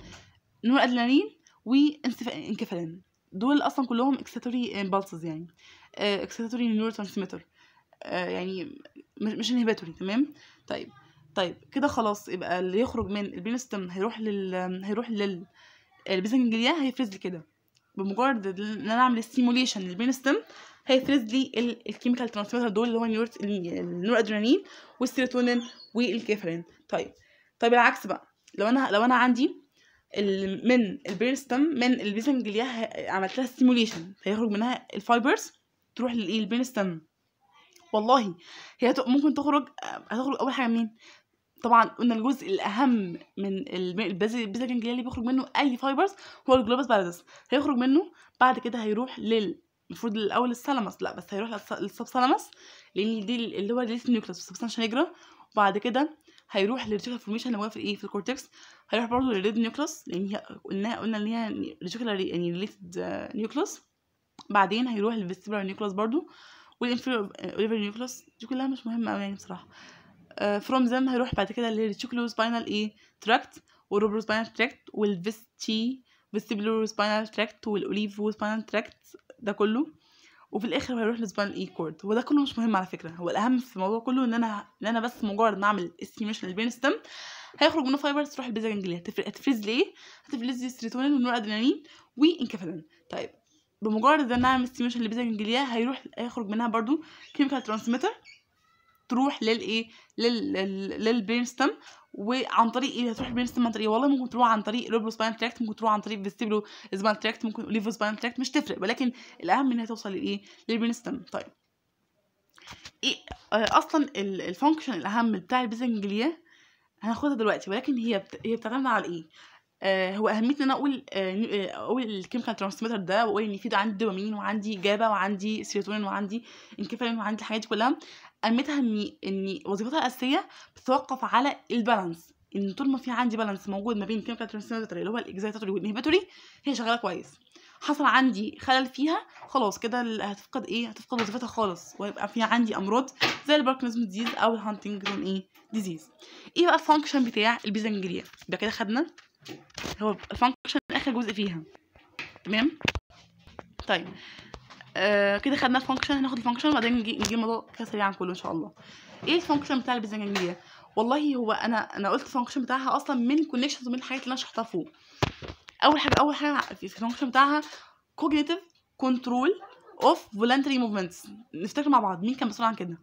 نور ادرينالين وانكفالين دول اصلا كلهم اكسيتوري امبالسز آه، يعني اكسيتوري نيورو ترانسميتر يعني مش مش تمام طيب طيب كده خلاص يبقى اللي يخرج من البرين ستيم هيروح لل هيروح لل البيزنجليا هيفرز لي كده بمجرد ان انا اعمل ستيموليشن للبين ستيم هيفرز لي الكيميكال ترانسميتر دول اللي هو النور ادرينالين والسيروتونين والكافرين طيب طيب العكس بقى لو انا لو انا عندي من ستيم من البيزنجليا عملت لها ستيموليشن هيخرج منها الفايبرز تروح للايه ستيم والله هي ممكن تخرج هتخرج اول حاجه منين طبعا قلنا الجزء الاهم من البيزل جانجليا اللي بيخرج منه اي فايبرز هو الجلوبس بارادس هيخرج منه بعد كده هيروح لل المفروض الاول الثالامس لا بس هيروح للسب ثالامس لان دي اللي هو نيوكلس بس والسبستانشا نيجرا وبعد كده هيروح للريتيكولا فورميشن اللي هو في ايه في الكورتكس هيروح برضه للريد نيوكلس لان هي قلنا قلنا ان هي ريتيكولا يعني ريليتد نيوكلس بعدين هيروح للفيستيبولار نيوكلس برضه والانفيريور نيوكلس دي كلها مش مهمه قوي يعني بصراحه فروم آه، ذم هيروح بعد كده للريتيكولو سباينال ايه تراكت والروبرو سباينال تراكت والفيستي فيستيبلورو سباينال تراكت والاوليفو سباينال تراكت ده كله وفي الاخر هيروح للسباينال اي كورد وده كله مش مهم على فكره هو الاهم في الموضوع كله ان انا ان انا بس مجرد ما اعمل استيميشن للبين ستم هيخرج منه فايبرز تروح البيزا جنجليا هتفرز هتفر... ليه؟ هتفرز لي سيروتونين ونور ادرينالين وانكفالين طيب بمجرد ان انا اعمل استيميشن للبيزا جنجليا هيروح هيخرج منها برضو كيميكال ترانسميتر تروح للايه للبرينستم وعن طريق ايه هتروح البرينستم عن طريق إيه؟ والله ممكن تروح عن طريق لوبلو سباين تراكت ممكن تروح عن طريق فيستيبلو سباين تراكت ممكن ليفو سباين تراكت مش تفرق ولكن الاهم انها توصل لايه للبرينستم طيب ايه آه، اصلا الفانكشن الاهم بتاع البيزنجليا هناخدها دلوقتي ولكن هي هي بتعتمد على ايه آه، هو اهميه ان انا اقول آه، اقول الكيميكال ترانسميتر ده واقول ان في ده عندي دوبامين وعندي جابا وعندي سيروتونين وعندي انكفالين وعندي الحاجات دي كلها قيمتها اني اني وظيفتها الاساسيه بتتوقف على البالانس ان طول ما في عندي بالانس موجود ما بين كيموكاترينسيناتوري اللي هو الاكزيتاتوري والانهبيتوري هي شغاله كويس حصل عندي خلل فيها خلاص كده هتفقد ايه هتفقد وظيفتها خالص ويبقى في عندي امراض زي الباركنزون ديزيز او الهانتنجتون ايه ديزيز ايه بقى الفانكشن بتاع البيزنجليا يبقى كده خدنا هو الفانكشن اخر جزء فيها تمام طيب آه كده خدنا فانكشن هناخد الفانكشن وبعدين نجي نجي الموضوع كده سريعا يعني كله ان شاء الله ايه الفانكشن بتاع البيزنجانج والله هو انا انا قلت الفانكشن بتاعها اصلا من كونكشنز ومن الحاجات اللي انا شرحتها فوق اول حاجه اول حاجه في الفانكشن بتاعها كوجنيتيف كنترول اوف فولنتري موفمنتس نفتكر مع بعض مين كان مسؤول عن كده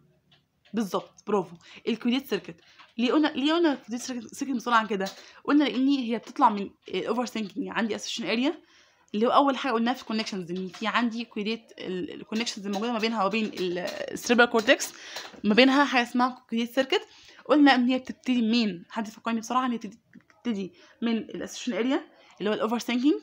بالظبط برافو الكوديت سيركت ليه قلنا ليه قلنا الكوديت سيركت مسؤول عن كده قلنا لان هي بتطلع من الاوفر ثينكينج عندي اسيشن اريا اللي هو اول حاجه قلناها في الكونكشنز ان في عندي كريت الكونكشنز الموجوده ما بينها وبين السيربرال كورتكس ما بينها حاجه اسمها كريت سيركت قلنا ان هي بتبتدي من حد فكرني بسرعه ان هي بتبتدي من الاسيشن اريا اللي هو الاوفر ثينكينج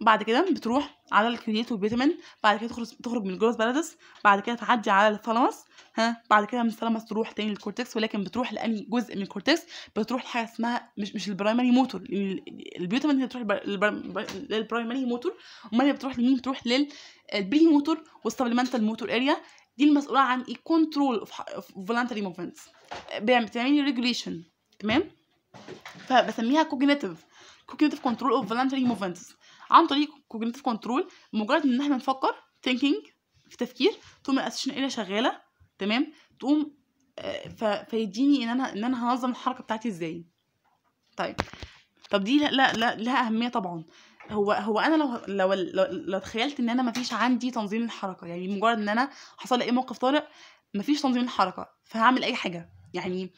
بعد كده بتروح على الكريات والفيتامين بعد كده تخرج تخرج من الجروس بلدس بعد كده تعدي على الثالاموس ها بعد كده من الثالاموس تروح تاني للكورتكس ولكن بتروح لاني جزء من الكورتكس بتروح لحاجه اسمها مش مش البرايمري موتور يعني البيوتامين هي بتروح للبرايمري موتور امال هي بتروح لمين بتروح للبري موتور والسبلمنتال موتور اريا دي المسؤوله عن الكنترول اوف فولنتري موفمنتس بتعملي ريجوليشن تمام فبسميها كوجنيتيف كوجنيتيف كنترول اوف فولنتري موفمنتس عن طريق cognitive كنترول مجرد ان احنا نفكر ثينكينج في تفكير تقوم الاسيشن ايه شغاله تمام تقوم آه، فيديني ان انا ان انا هنظم الحركه بتاعتي ازاي طيب طب دي لا لا, لا لها اهميه طبعا هو هو انا لو لو لو, لو تخيلت ان انا مفيش عندي تنظيم الحركه يعني مجرد ان انا حصل لي اي موقف طارئ مفيش تنظيم الحركه فهعمل اي حاجه يعني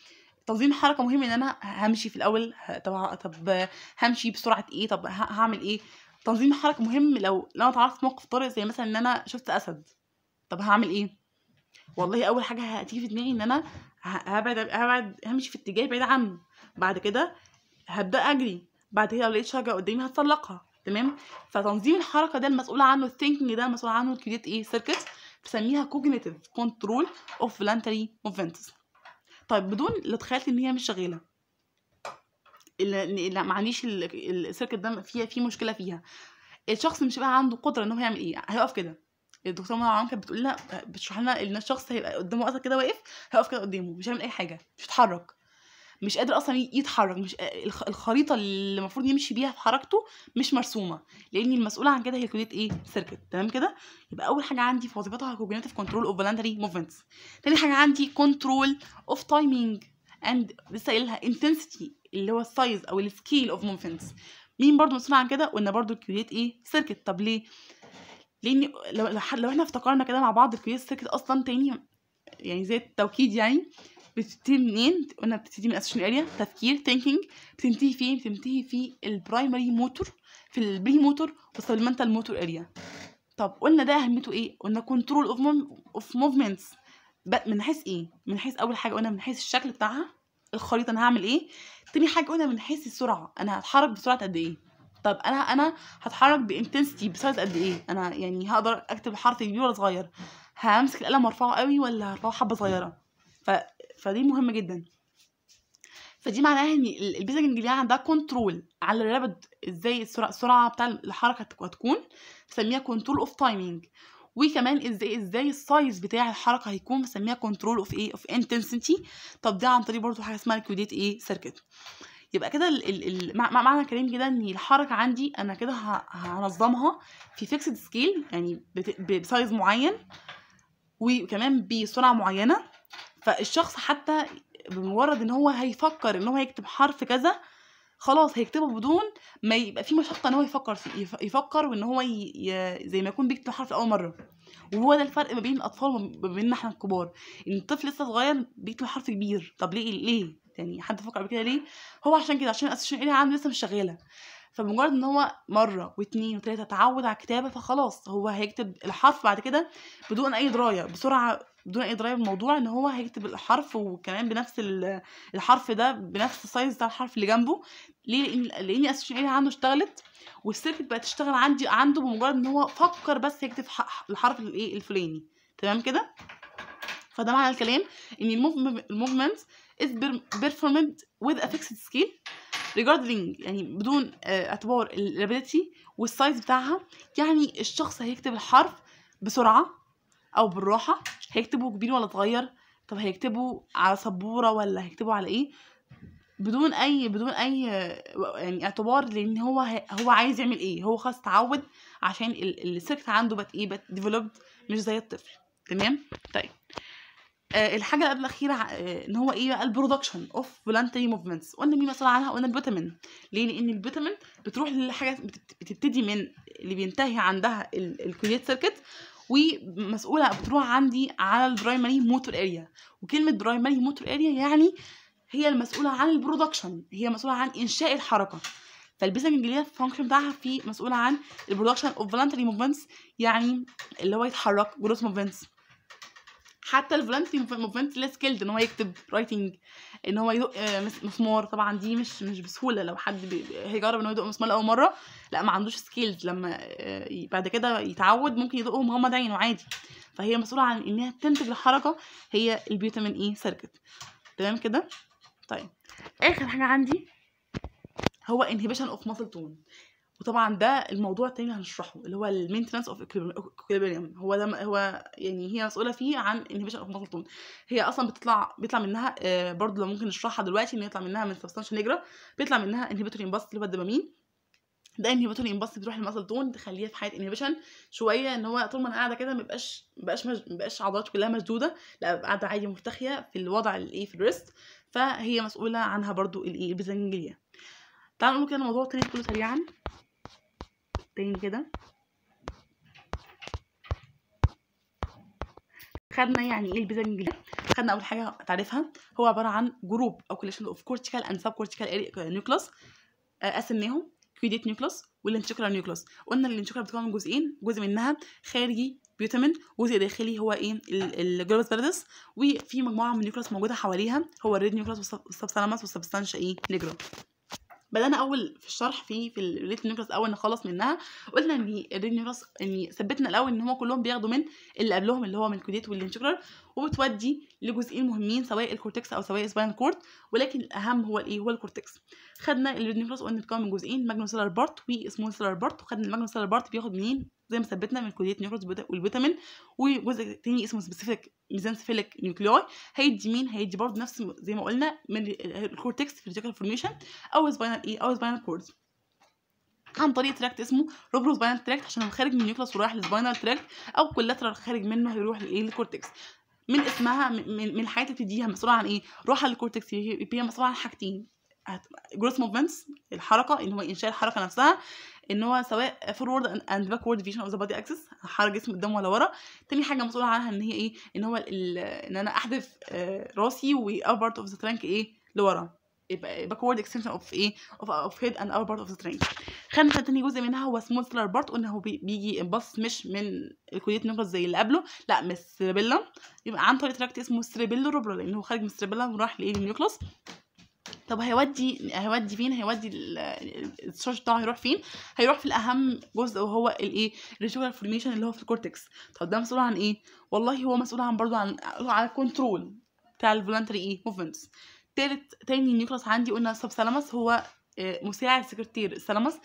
تنظيم الحركه مهم ان انا همشي في الاول طب طب همشي بسرعه ايه طب هعمل ايه تنظيم الحركة مهم لو لو انا اتعرضت موقف طارئ زي مثلا ان انا شفت اسد طب هعمل ايه والله اول حاجه هتيجي في دماغي ان انا هبعد هبعد همشي في اتجاه بعيد عنه بعد كده هبدا اجري بعد كده لو لقيت شجره قدامي هتسلقها تمام فتنظيم الحركه ده المسؤول عنه الثينكينج ده المسؤول عنه الكريت ايه سيركت بسميها كوجنيتيف كنترول اوف فلانتري موفمنتس طيب بدون لو تخيلت ان هي مش شغاله اللي لا عنديش السيركت ده فيها في مشكله فيها الشخص مش بقى عنده قدره ان هو يعمل ايه هيقف كده الدكتوره منى عمرو كانت بتقول لنا بتشرح لنا ان الشخص هيبقى قدامه اصلا كده واقف هيقف كده قدامه مش هيعمل اي حاجه مش هيتحرك مش قادر اصلا يتحرك مش الخريطه اللي المفروض يمشي بيها في حركته مش مرسومه لان المسؤوله عن كده هي كليه ايه سيركت تمام كده يبقى اول حاجه عندي في وظيفتها كوجنيتيف كنترول اوف فولنتري موفمنتس تاني حاجه عندي كنترول اوف تايمينج اند لسه قايلها انتنسيتي اللي هو السايز او السكيل اوف مومنتس مين برضو مسؤول عن كده قلنا برضو الكيوليت ايه سيركت طب ليه لان لو, لو احنا افتكرنا كده مع بعض الكيوليت سيركت اصلا تاني يعني زي التوكيد يعني بتبتدي منين قلنا بتبتدي من اسشن اريا تفكير ثينكينج بتنتهي فين بتنتهي في البرايمري موتور في البري موتور والسبلمنتال موتور اريا طب قلنا ده اهميته ايه قلنا كنترول اوف اوف موفمنتس من حيث ايه من حيث اول حاجه قلنا من حيث الشكل بتاعها الخريطه انا هعمل ايه تاني حاجه قلنا من حيث السرعه انا هتحرك بسرعه قد ايه طب انا انا هتحرك بانتنسيتي بسرعه قد ايه انا يعني هقدر اكتب حرف كبير ولا صغير همسك القلم وارفعه قوي ولا هرفعه حبه صغيره ف... فدي مهمه جدا فدي معناها ان البيزنج انجليزي عندها كنترول على الرابد ازاي السرعه, السرعة بتاع الحركه هتكون بسميها كنترول اوف تايمينج وكمان ازاي ازاي السايز بتاع الحركه هيكون بسميها كنترول اوف ايه اوف انتنسيتي طب ده عن طريق برضو حاجه اسمها الكوديت ايه سيركت يبقى كده معنى الكلام كده ان الحركه عندي انا كده هنظمها في فيكسد سكيل يعني بسايز معين وكمان بسرعه معينه فالشخص حتى بمجرد ان هو هيفكر ان هو هيكتب حرف كذا خلاص هيكتبه بدون ما يبقى في مشقه ان هو يفكر فيه يفكر وان هو ي... زي ما يكون بيكتب حرف اول مره وهو ده الفرق ما بين الاطفال وما بيننا احنا الكبار ان الطفل لسه صغير بيكتب حرف كبير طب ليه ليه يعني حد فكر قبل كده ليه هو عشان كده عشان الاسوشيشن ايه عنده لسه مش شغاله فمجرد ان هو مره واثنين وثلاثه اتعود على الكتابه فخلاص هو هيكتب الحرف بعد كده بدون اي درايه بسرعه بدون اي درايه الموضوع ان هو هيكتب الحرف وكمان بنفس الحرف ده بنفس السايز بتاع الحرف اللي جنبه ليه لان لاني اسوشن ايريا عنده اشتغلت والسيركت بقت تشتغل عندي عنده بمجرد ان هو فكر بس يكتب الحرف الايه الفلاني تمام كده فده معنى الكلام ان الموفمنت is performed with a fixed scale regarding يعني بدون آه، اعتبار الابيليتي والسايز بتاعها يعني الشخص هيكتب الحرف بسرعه او بالراحه هيكتبوا كبير ولا صغير طب هيكتبوا على سبوره ولا هيكتبوا على ايه بدون اي بدون اي يعني اعتبار لان هو هو عايز يعمل ايه هو خلاص اتعود عشان السكت عنده بقت ايه بقت ديفلوبد مش زي الطفل تمام طيب آه الحاجه اللي قبل الاخيره آه ان هو ايه بقى البرودكشن اوف فولانتري موفمنتس قلنا مين مسؤول عنها قلنا الفيتامين ليه لان الفيتامين بتروح للحاجه بتبتدي من اللي بينتهي عندها الكويت سيركت ومسؤوله بتروح عندي على البرايمري موتور اريا وكلمه برايمري موتور اريا يعني هي المسؤوله عن البرودكشن هي مسؤوله عن انشاء الحركه فالبيزنج الجليه فانكشن بتاعها في مسؤوله عن البرودكشن اوف فولنتري موفمنتس يعني اللي هو يتحرك جروث موفمنتس حتى الفولنتري موفمنت لا سكيلد ان هو يكتب رايتنج ان هو يدق آه، مسمار طبعا دي مش مش بسهوله لو حد هيجرب ان هو يدق مسمار لاول مره لا ما عندوش سكيلز لما آه، بعد كده يتعود ممكن يدقه مغمض عينه عادي فهي مسؤوله عن انها تنتج الحركه هي البيوتامين اي سيركت تمام كده طيب اخر حاجه عندي هو انهبيشن اوف ماسل تون وطبعا ده الموضوع التاني هنشرحه اللي هو المينتنس اوف اكويليبريم هو ده هو يعني هي مسؤوله فيه عن انهبيشن اوف هي اصلا بتطلع بيطلع منها برضه آه، برضو لو ممكن نشرحها دلوقتي ان يطلع منها من سبستانشال نيجرا بيطلع منها انهبيتوري امباس اللي هو الدوبامين ده انهبيتوري امباس بتروح للمسل تون تخليها في حاله انهبيشن شويه ان هو طول ما انا قاعده كده ما بقاش ما بقاش ما بقاش عضلاتي كلها مشدوده لا قاعده عادي مرتخيه في الوضع الايه في الريست فهي مسؤوله عنها برضو الايه البيزنجليا تعالوا نقول كده الموضوع تاني كله سريعا تاني كده خدنا يعني ايه البيزنج ده خدنا اول حاجه تعريفها هو عباره عن جروب او كوليشن اوف كورتيكال اند سب كورتيكال نيوكلس قسمناهم كويديت نيوكلس والانتيكولار نيوكلس قلنا الانتيكولار بتكون من جزئين جزء منها خارجي بيوتامين وجزء داخلي هو ايه الجلوبس بيردس وفي مجموعه من النيوكلس موجوده حواليها هو الريد نيوكلس والسبثالامس والسبستانشا ايه نيجرا بدأنا أول في الشرح في في الريت نيوكلاس أول نخلص منها قلنا إن الريت نيوكلاس إن ثبتنا الأول إن هم كلهم بياخدوا من اللي قبلهم اللي هو من الكوديت والانتجرال وبتودي لجزئين مهمين سواء الكورتكس او سواء سباين كورد ولكن الاهم هو الايه هو الكورتكس خدنا النيوكلاس قلنا بيتكون من جزئين ماجنو سيلر بارت وسمول سيلر بارت وخدنا الماجنو سيلر بارت بياخد منين زي ما ثبتنا من كليه نيوكلاس والفيتامين وجزء تاني اسمه سبيسيفيك ميزانسفيلك نيوكلاي هيدي مين هيدي برضه نفس زي ما قلنا من الكورتكس في الريتيكال فورميشن او سباينال ايه او سباينال كورد عن طريق تراكت اسمه روبرو سباينال تراكت عشان هو خارج من النيوكلاس ورايح للسباينال تراكت او كلاترال خارج منه هيروح للايه للكورتكس من اسمها من الحاجات اللي بتديها مسؤوله عن ايه روحها للكورتكس هي مسؤوله عن حاجتين جروث موفمنتس الحركه ان هو انشاء الحركه نفسها ان هو سواء فورورد اند باكورد فيجن اوف ذا بادي اكسس حرك جسم قدام ولا ورا تاني حاجه مسؤوله عنها ان هي ايه ان هو ان انا احذف آه، راسي وابارت اوف ذا ترانك ايه لورا يبقى backward extension of ايه of, اوف head and اور part of the trunk خامسة تاني جزء منها هو small stellar part قلنا هو بيجي انبسط مش من الكلية نيكولاس زي اللي قبله لا من السربيلا يبقى عن طريق تراكت اسمه سربيلا روبرا لان هو خارج من السربيلا وراح لايه للنيوكلاس طب هيودي هيودي فين هيودي الشارج بتاعه هيروح فين هيروح في الاهم جزء وهو الايه الريتيكولار فورميشن اللي هو في الكورتكس طب ده مسؤول عن ايه والله هو مسؤول عن برضه عن على الكنترول بتاع الفولنتري ايه موفمنتس تالت تاني نيوكلاس عندي قلنا سب سلامس هو آه، مساعد سكرتير سلامس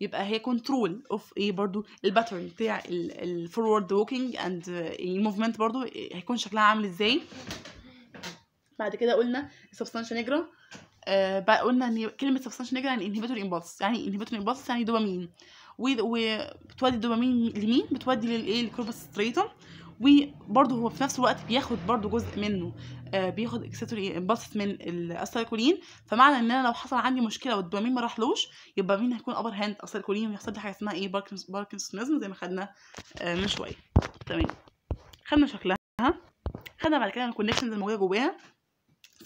يبقى هي كنترول اوف ايه برضو الباترن بتاع الفورورد ووكينج اند الموفمنت برضو هيكون شكلها عامل ازاي بعد كده قلنا سبستانشا آه، نيجرا بقى قلنا ان كلمه سبستانشا نيجرا يعني انهبيتور امبالس يعني انهبيتور امبالس يعني دوبامين وبتودي الدوبامين لمين بتودي للايه الكوربس ستريتوم وبرده هو في نفس الوقت بياخد برده جزء منه آه بياخد اكسيتوري امباسس من الاسايكولين فمعنى ان انا لو حصل عندي مشكله والدوبامين ما راحلوش يبقى مين هيكون ابر هاند اسايكولين ويحصل لي حاجه اسمها ايه باركنسونيزم زي ما خدنا آه من شويه تمام خدنا شكلها خدنا بعد كده الكونكشنز الموجوده جواها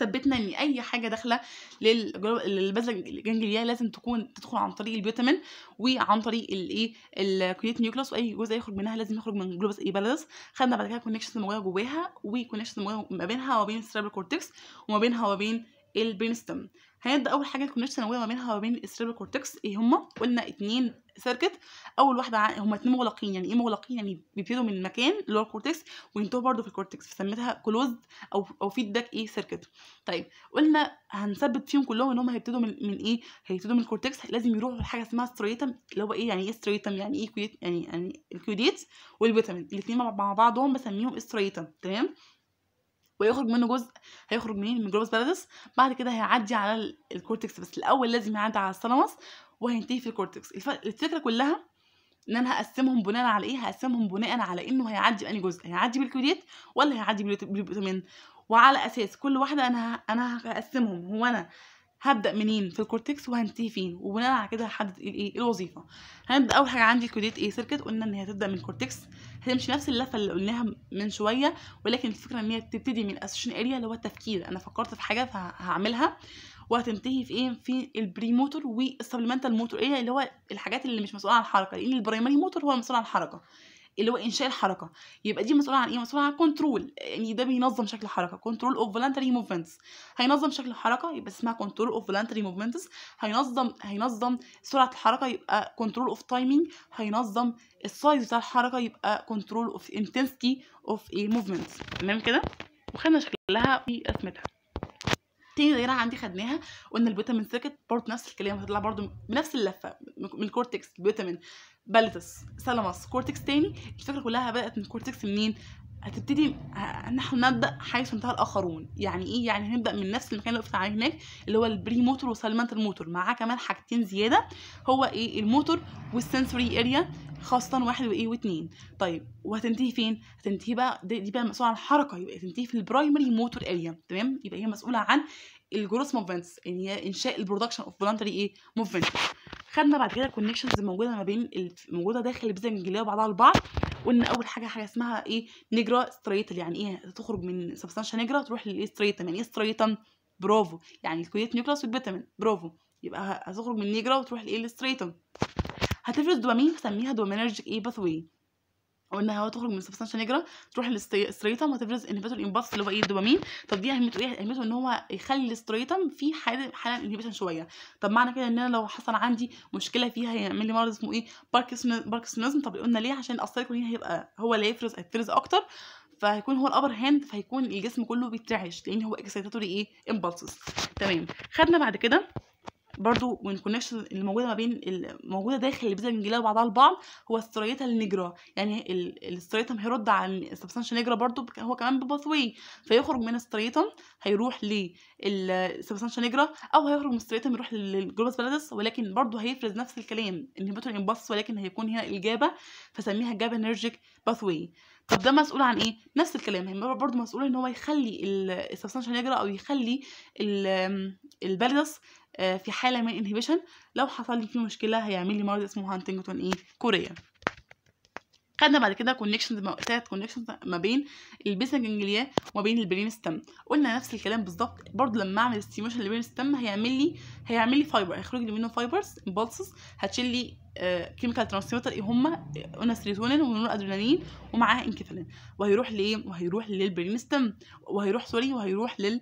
ثبتنا ان اي حاجه داخله للبذله الجنجليه لازم تكون تدخل عن طريق البيوتامين وعن طريق الايه الكريات نيوكلاس واي جزء يخرج منها لازم يخرج من جلوبس اي بالانس خدنا بعد كده كونكشن المويه جواها المويه ما بينها وما بين السيربرال كورتكس وما بينها وما بين البرينستم هنبدا اول حاجه الكونكشن النوويه ما بينها وبين السيربرال كورتكس ايه هما قلنا اتنين سيركت اول واحده هما اتنين مغلقين يعني ايه مغلقين يعني بيبتدوا من مكان اللي هو الكورتكس وينتهوا برده في الكورتكس فسميتها كلوزد او او فيدباك ايه سيركت طيب قلنا هنثبت فيهم كلهم ان هما هيبتدوا من, من ايه هيبتدوا من الكورتكس لازم يروحوا لحاجه اسمها ستريتم اللي هو ايه يعني ايه ستريتم يعني ايه كويت يعني يعني الكيوديت والفيتامين الاثنين مع بعضهم بسميهم ستريتم تمام ويخرج منه جزء هيخرج منين من جلوبس بلادس بعد كده هيعدي على الكورتكس بس الاول لازم يعدي على الثالاموس وهينتهي في الكورتكس الفكره كلها ان انا هقسمهم بناء على ايه هقسمهم بناء على انه هيعدي بأني جزء هيعدي بالكوديت ولا هيعدي بالبيتامين وعلى اساس كل واحده انا انا هقسمهم هو انا هبدا منين في الكورتكس وهنتهي فين وبناء على كده هحدد الايه الوظيفه هنبدا اول حاجه عندي الكوديت ايه سيركت قلنا ان هي هتبدا من الكورتكس هتمشي نفس اللفه اللي قلناها من شويه ولكن الفكره ان هي بتبتدي من الاسوشن اريا اللي هو التفكير انا فكرت في حاجه فهعملها وهتنتهي في ايه في البري موتور والسبلمنتال موتور اريا اللي هو الحاجات اللي مش مسؤوله عن الحركه لان البرايمري موتور هو المسؤول عن الحركه اللي هو انشاء الحركه يبقى دي مسؤوله عن ايه مسؤوله عن كنترول يعني ده بينظم شكل الحركه كنترول اوف فولنتري موفمنتس هينظم شكل الحركه يبقى اسمها كنترول اوف فولنتري موفمنتس هينظم هينظم سرعه الحركه يبقى كنترول اوف تايمينج هينظم السايز بتاع الحركه يبقى كنترول اوف انتنسيتي اوف ايه موفمنتس تمام كده وخدنا شكلها في وقسمتها تاني دايره عندي خدناها قلنا الفيتامين سيركت برضه نفس الكلام هتطلع برضه بنفس اللفه من الكورتكس الفيتامين باليتس سلامس كورتكس تاني الفكره كلها بدات من الكورتكس منين هتبتدي نحن نبدا حيث انتهى الاخرون يعني ايه يعني هنبدا من نفس المكان اللي وقفت عليه هناك اللي هو البري موتور وسلمة الموتور معاه كمان حاجتين زياده هو ايه الموتور والسنسوري اريا خاصه واحد وايه واثنين طيب وهتنتهي فين هتنتهي بقى دي بقى مسؤوله عن الحركه يبقى هتنتهي في البرايمري موتور اريا تمام يبقى هي مسؤوله عن الجروس موفمنتس ان هي انشاء البرودكشن اوف فولنتري ايه موفمنت خدنا بعد كده الكونكشنز الموجوده ما بين موجوده داخل البذره الجنجليه وبعضها البعض قلنا اول حاجه حاجه اسمها ايه نجرا ستريتل يعني ايه تخرج من سبستانشا نجرا تروح للايه يعني ايه ستريتم برافو يعني الكويت نيوكلاس والفيتامين برافو يبقى هتخرج من نيجرا وتروح لايه للستريتم هتفرز دوبامين نسميها دوبامينرجيك ايه باثوي او انها تخرج من سبستانشال نيجرا تروح للستريتم وتفرز انهبيتور امبالس اللي هو ايه الدوبامين طب دي اهميته ايه اهميته ان هو يخلي الستريتم في حاله حاله انهبيشن شويه طب معنى كده ان انا لو حصل عندي مشكله فيها هيعمل لي مرض اسمه ايه باركسونزم طب قلنا ليه عشان السيركلين هيبقى هو اللي هيفرز هيفرز اكتر فهيكون هو الابر هاند فهيكون الجسم كله بيترعش لان هو اكسيتاتوري ايه امبالسز تمام خدنا بعد كده برضو من الكونكشن اللي موجوده ما بين موجوده داخل البيتا منجليا وبعضها البعض هو الثريتا النجرا يعني الثريتم هيرد على السبستانشا نجرا برضو هو كمان بباثوي واي فيخرج من الثريتم هيروح للسبستانشا نجرا او هيخرج من الثريتم يروح للجلوبس بلادس ولكن برضو هيفرز نفس الكلام انهبيتور امباس ولكن هيكون هنا الجابه فسميها جابا نيرجيك باث واي طب ده مسؤول عن ايه نفس الكلام يعني هي برضه مسؤول ان هو يخلي السبستانشال نيجرا او يخلي البالدس آه، في حاله من انهبيشن لو حصل لي فيه مشكله هيعمل لي مرض اسمه هانتنجتون ايه كوريا خدنا بعد كده كونكشنز تلات كونكشنز ما بين البيسا جانجليا وما بين البرين ستام قلنا نفس الكلام بالظبط برضه لما اعمل ستيميشن للبرين ستام هيعمل لي هيعمل لي فايبر هيخرج لي منه فايبرز امبولسز هتشيل لي كيميكال آه، ترانسميتر ايه هما قلنا سيروتونين ونور ادرينالين ومعاه انكفالين وهيروح لايه وهيروح للبرين ستام وهيروح سوري وهيروح لل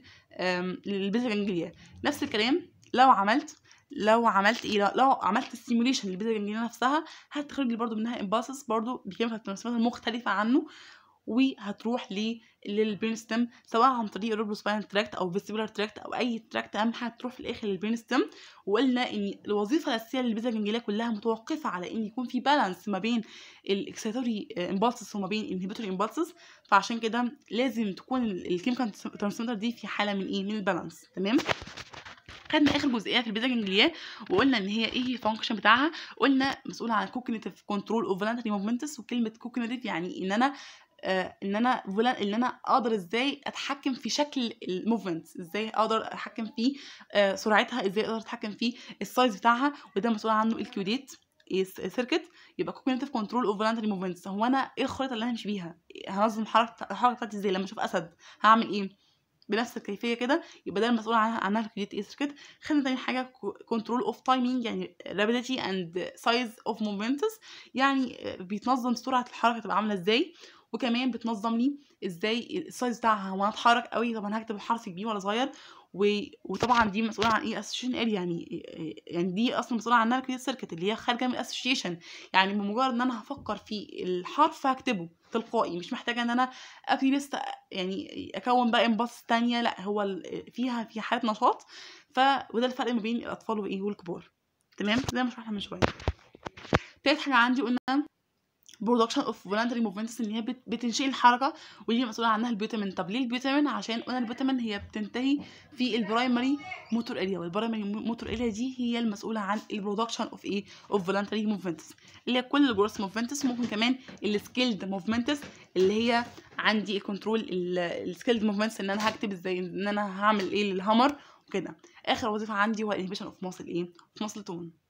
للبيسا جانجليا نفس الكلام لو عملت لو عملت ايه لو عملت السيموليشن للبيتا جانجليا نفسها هتخرج لي برضو منها امباسس برضو بكميه مختلفه عنه وهتروح للبرين ستيم سواء عن طريق الروبروسباين تراكت او فيستيبولار تراكت او اي تراكت اهم حاجه تروح في الاخر للبرين ستيم وقلنا ان الوظيفه الاساسيه للبيتا جانجليا كلها متوقفه على ان يكون في بالانس ما بين الاكسيتوري امبالسس وما بين الانهبيتوري امبالسس فعشان كده لازم تكون الكيميكال ترانسميتر دي في حاله من ايه من البالانس تمام خدنا اخر جزئيه في البيزا جانجليا وقلنا ان هي ايه الفانكشن بتاعها قلنا مسؤول عن كوجنيتيف كنترول اوف فولنتري موفمنتس وكلمه كوجنيتيف يعني ان انا آه، ان انا ان انا اقدر ازاي اتحكم في شكل الموفمنت ازاي اقدر اتحكم في آه، سرعتها ازاي اقدر اتحكم في السايز بتاعها وده مسؤول عنه الكيوديت سيركت يبقى كوجنيتيف كنترول اوف فولنتري موفمنتس هو انا ايه الخريطه اللي انا همشي بيها هنظم الحركه بتاعتي ازاي لما اشوف اسد هعمل ايه بنفس الكيفيه كده يبقى ده المسؤول عنها عنها الكريت اي سيركت خدنا تاني حاجه كنترول اوف تايمينج يعني رابيديتي اند سايز اوف مومنتس يعني بيتنظم سرعه الحركه تبقى عامله ازاي وكمان بتنظم لي ازاي السايز بتاعها وانا اتحرك قوي طب انا هكتب الحرف كبير ولا صغير و... وطبعا دي مسؤوله عن ايه اسوشيشن قال يعني يعني دي اصلا مسؤوله عنها كريت سيركت اللي هي خارجه من الاسوشيشن e يعني بمجرد ان انا هفكر في الحرف هكتبه تلقائي مش محتاجه ان انا ابتدي لسه يعني اكون بقى امباس تانية لا هو فيها في حاله نشاط ف وده الفرق ما بين الاطفال وايه والكبار تمام زي ما شرحنا من شويه تالت حاجه عندي قلنا برودكشن اوف فولنتري موفمنتس ان هي بتنشئ الحركه ودي مسؤوله عنها البيوتامين طب ليه البيوتامين عشان قلنا البيوتامين هي بتنتهي في البرايمري موتور اريا والبرايمري موتور اريا دي هي المسؤوله عن البرودكشن اوف ايه اوف فولنتري موفمنتس اللي هي كل الجروس موفمنتس ممكن كمان السكيلد موفمنتس اللي هي عندي الكنترول السكيلد موفمنتس ان انا هكتب ازاي ان انا هعمل ايه للهامر وكده اخر وظيفه عندي هو الانهبيشن اوف ماسل ايه اوف ماسل تون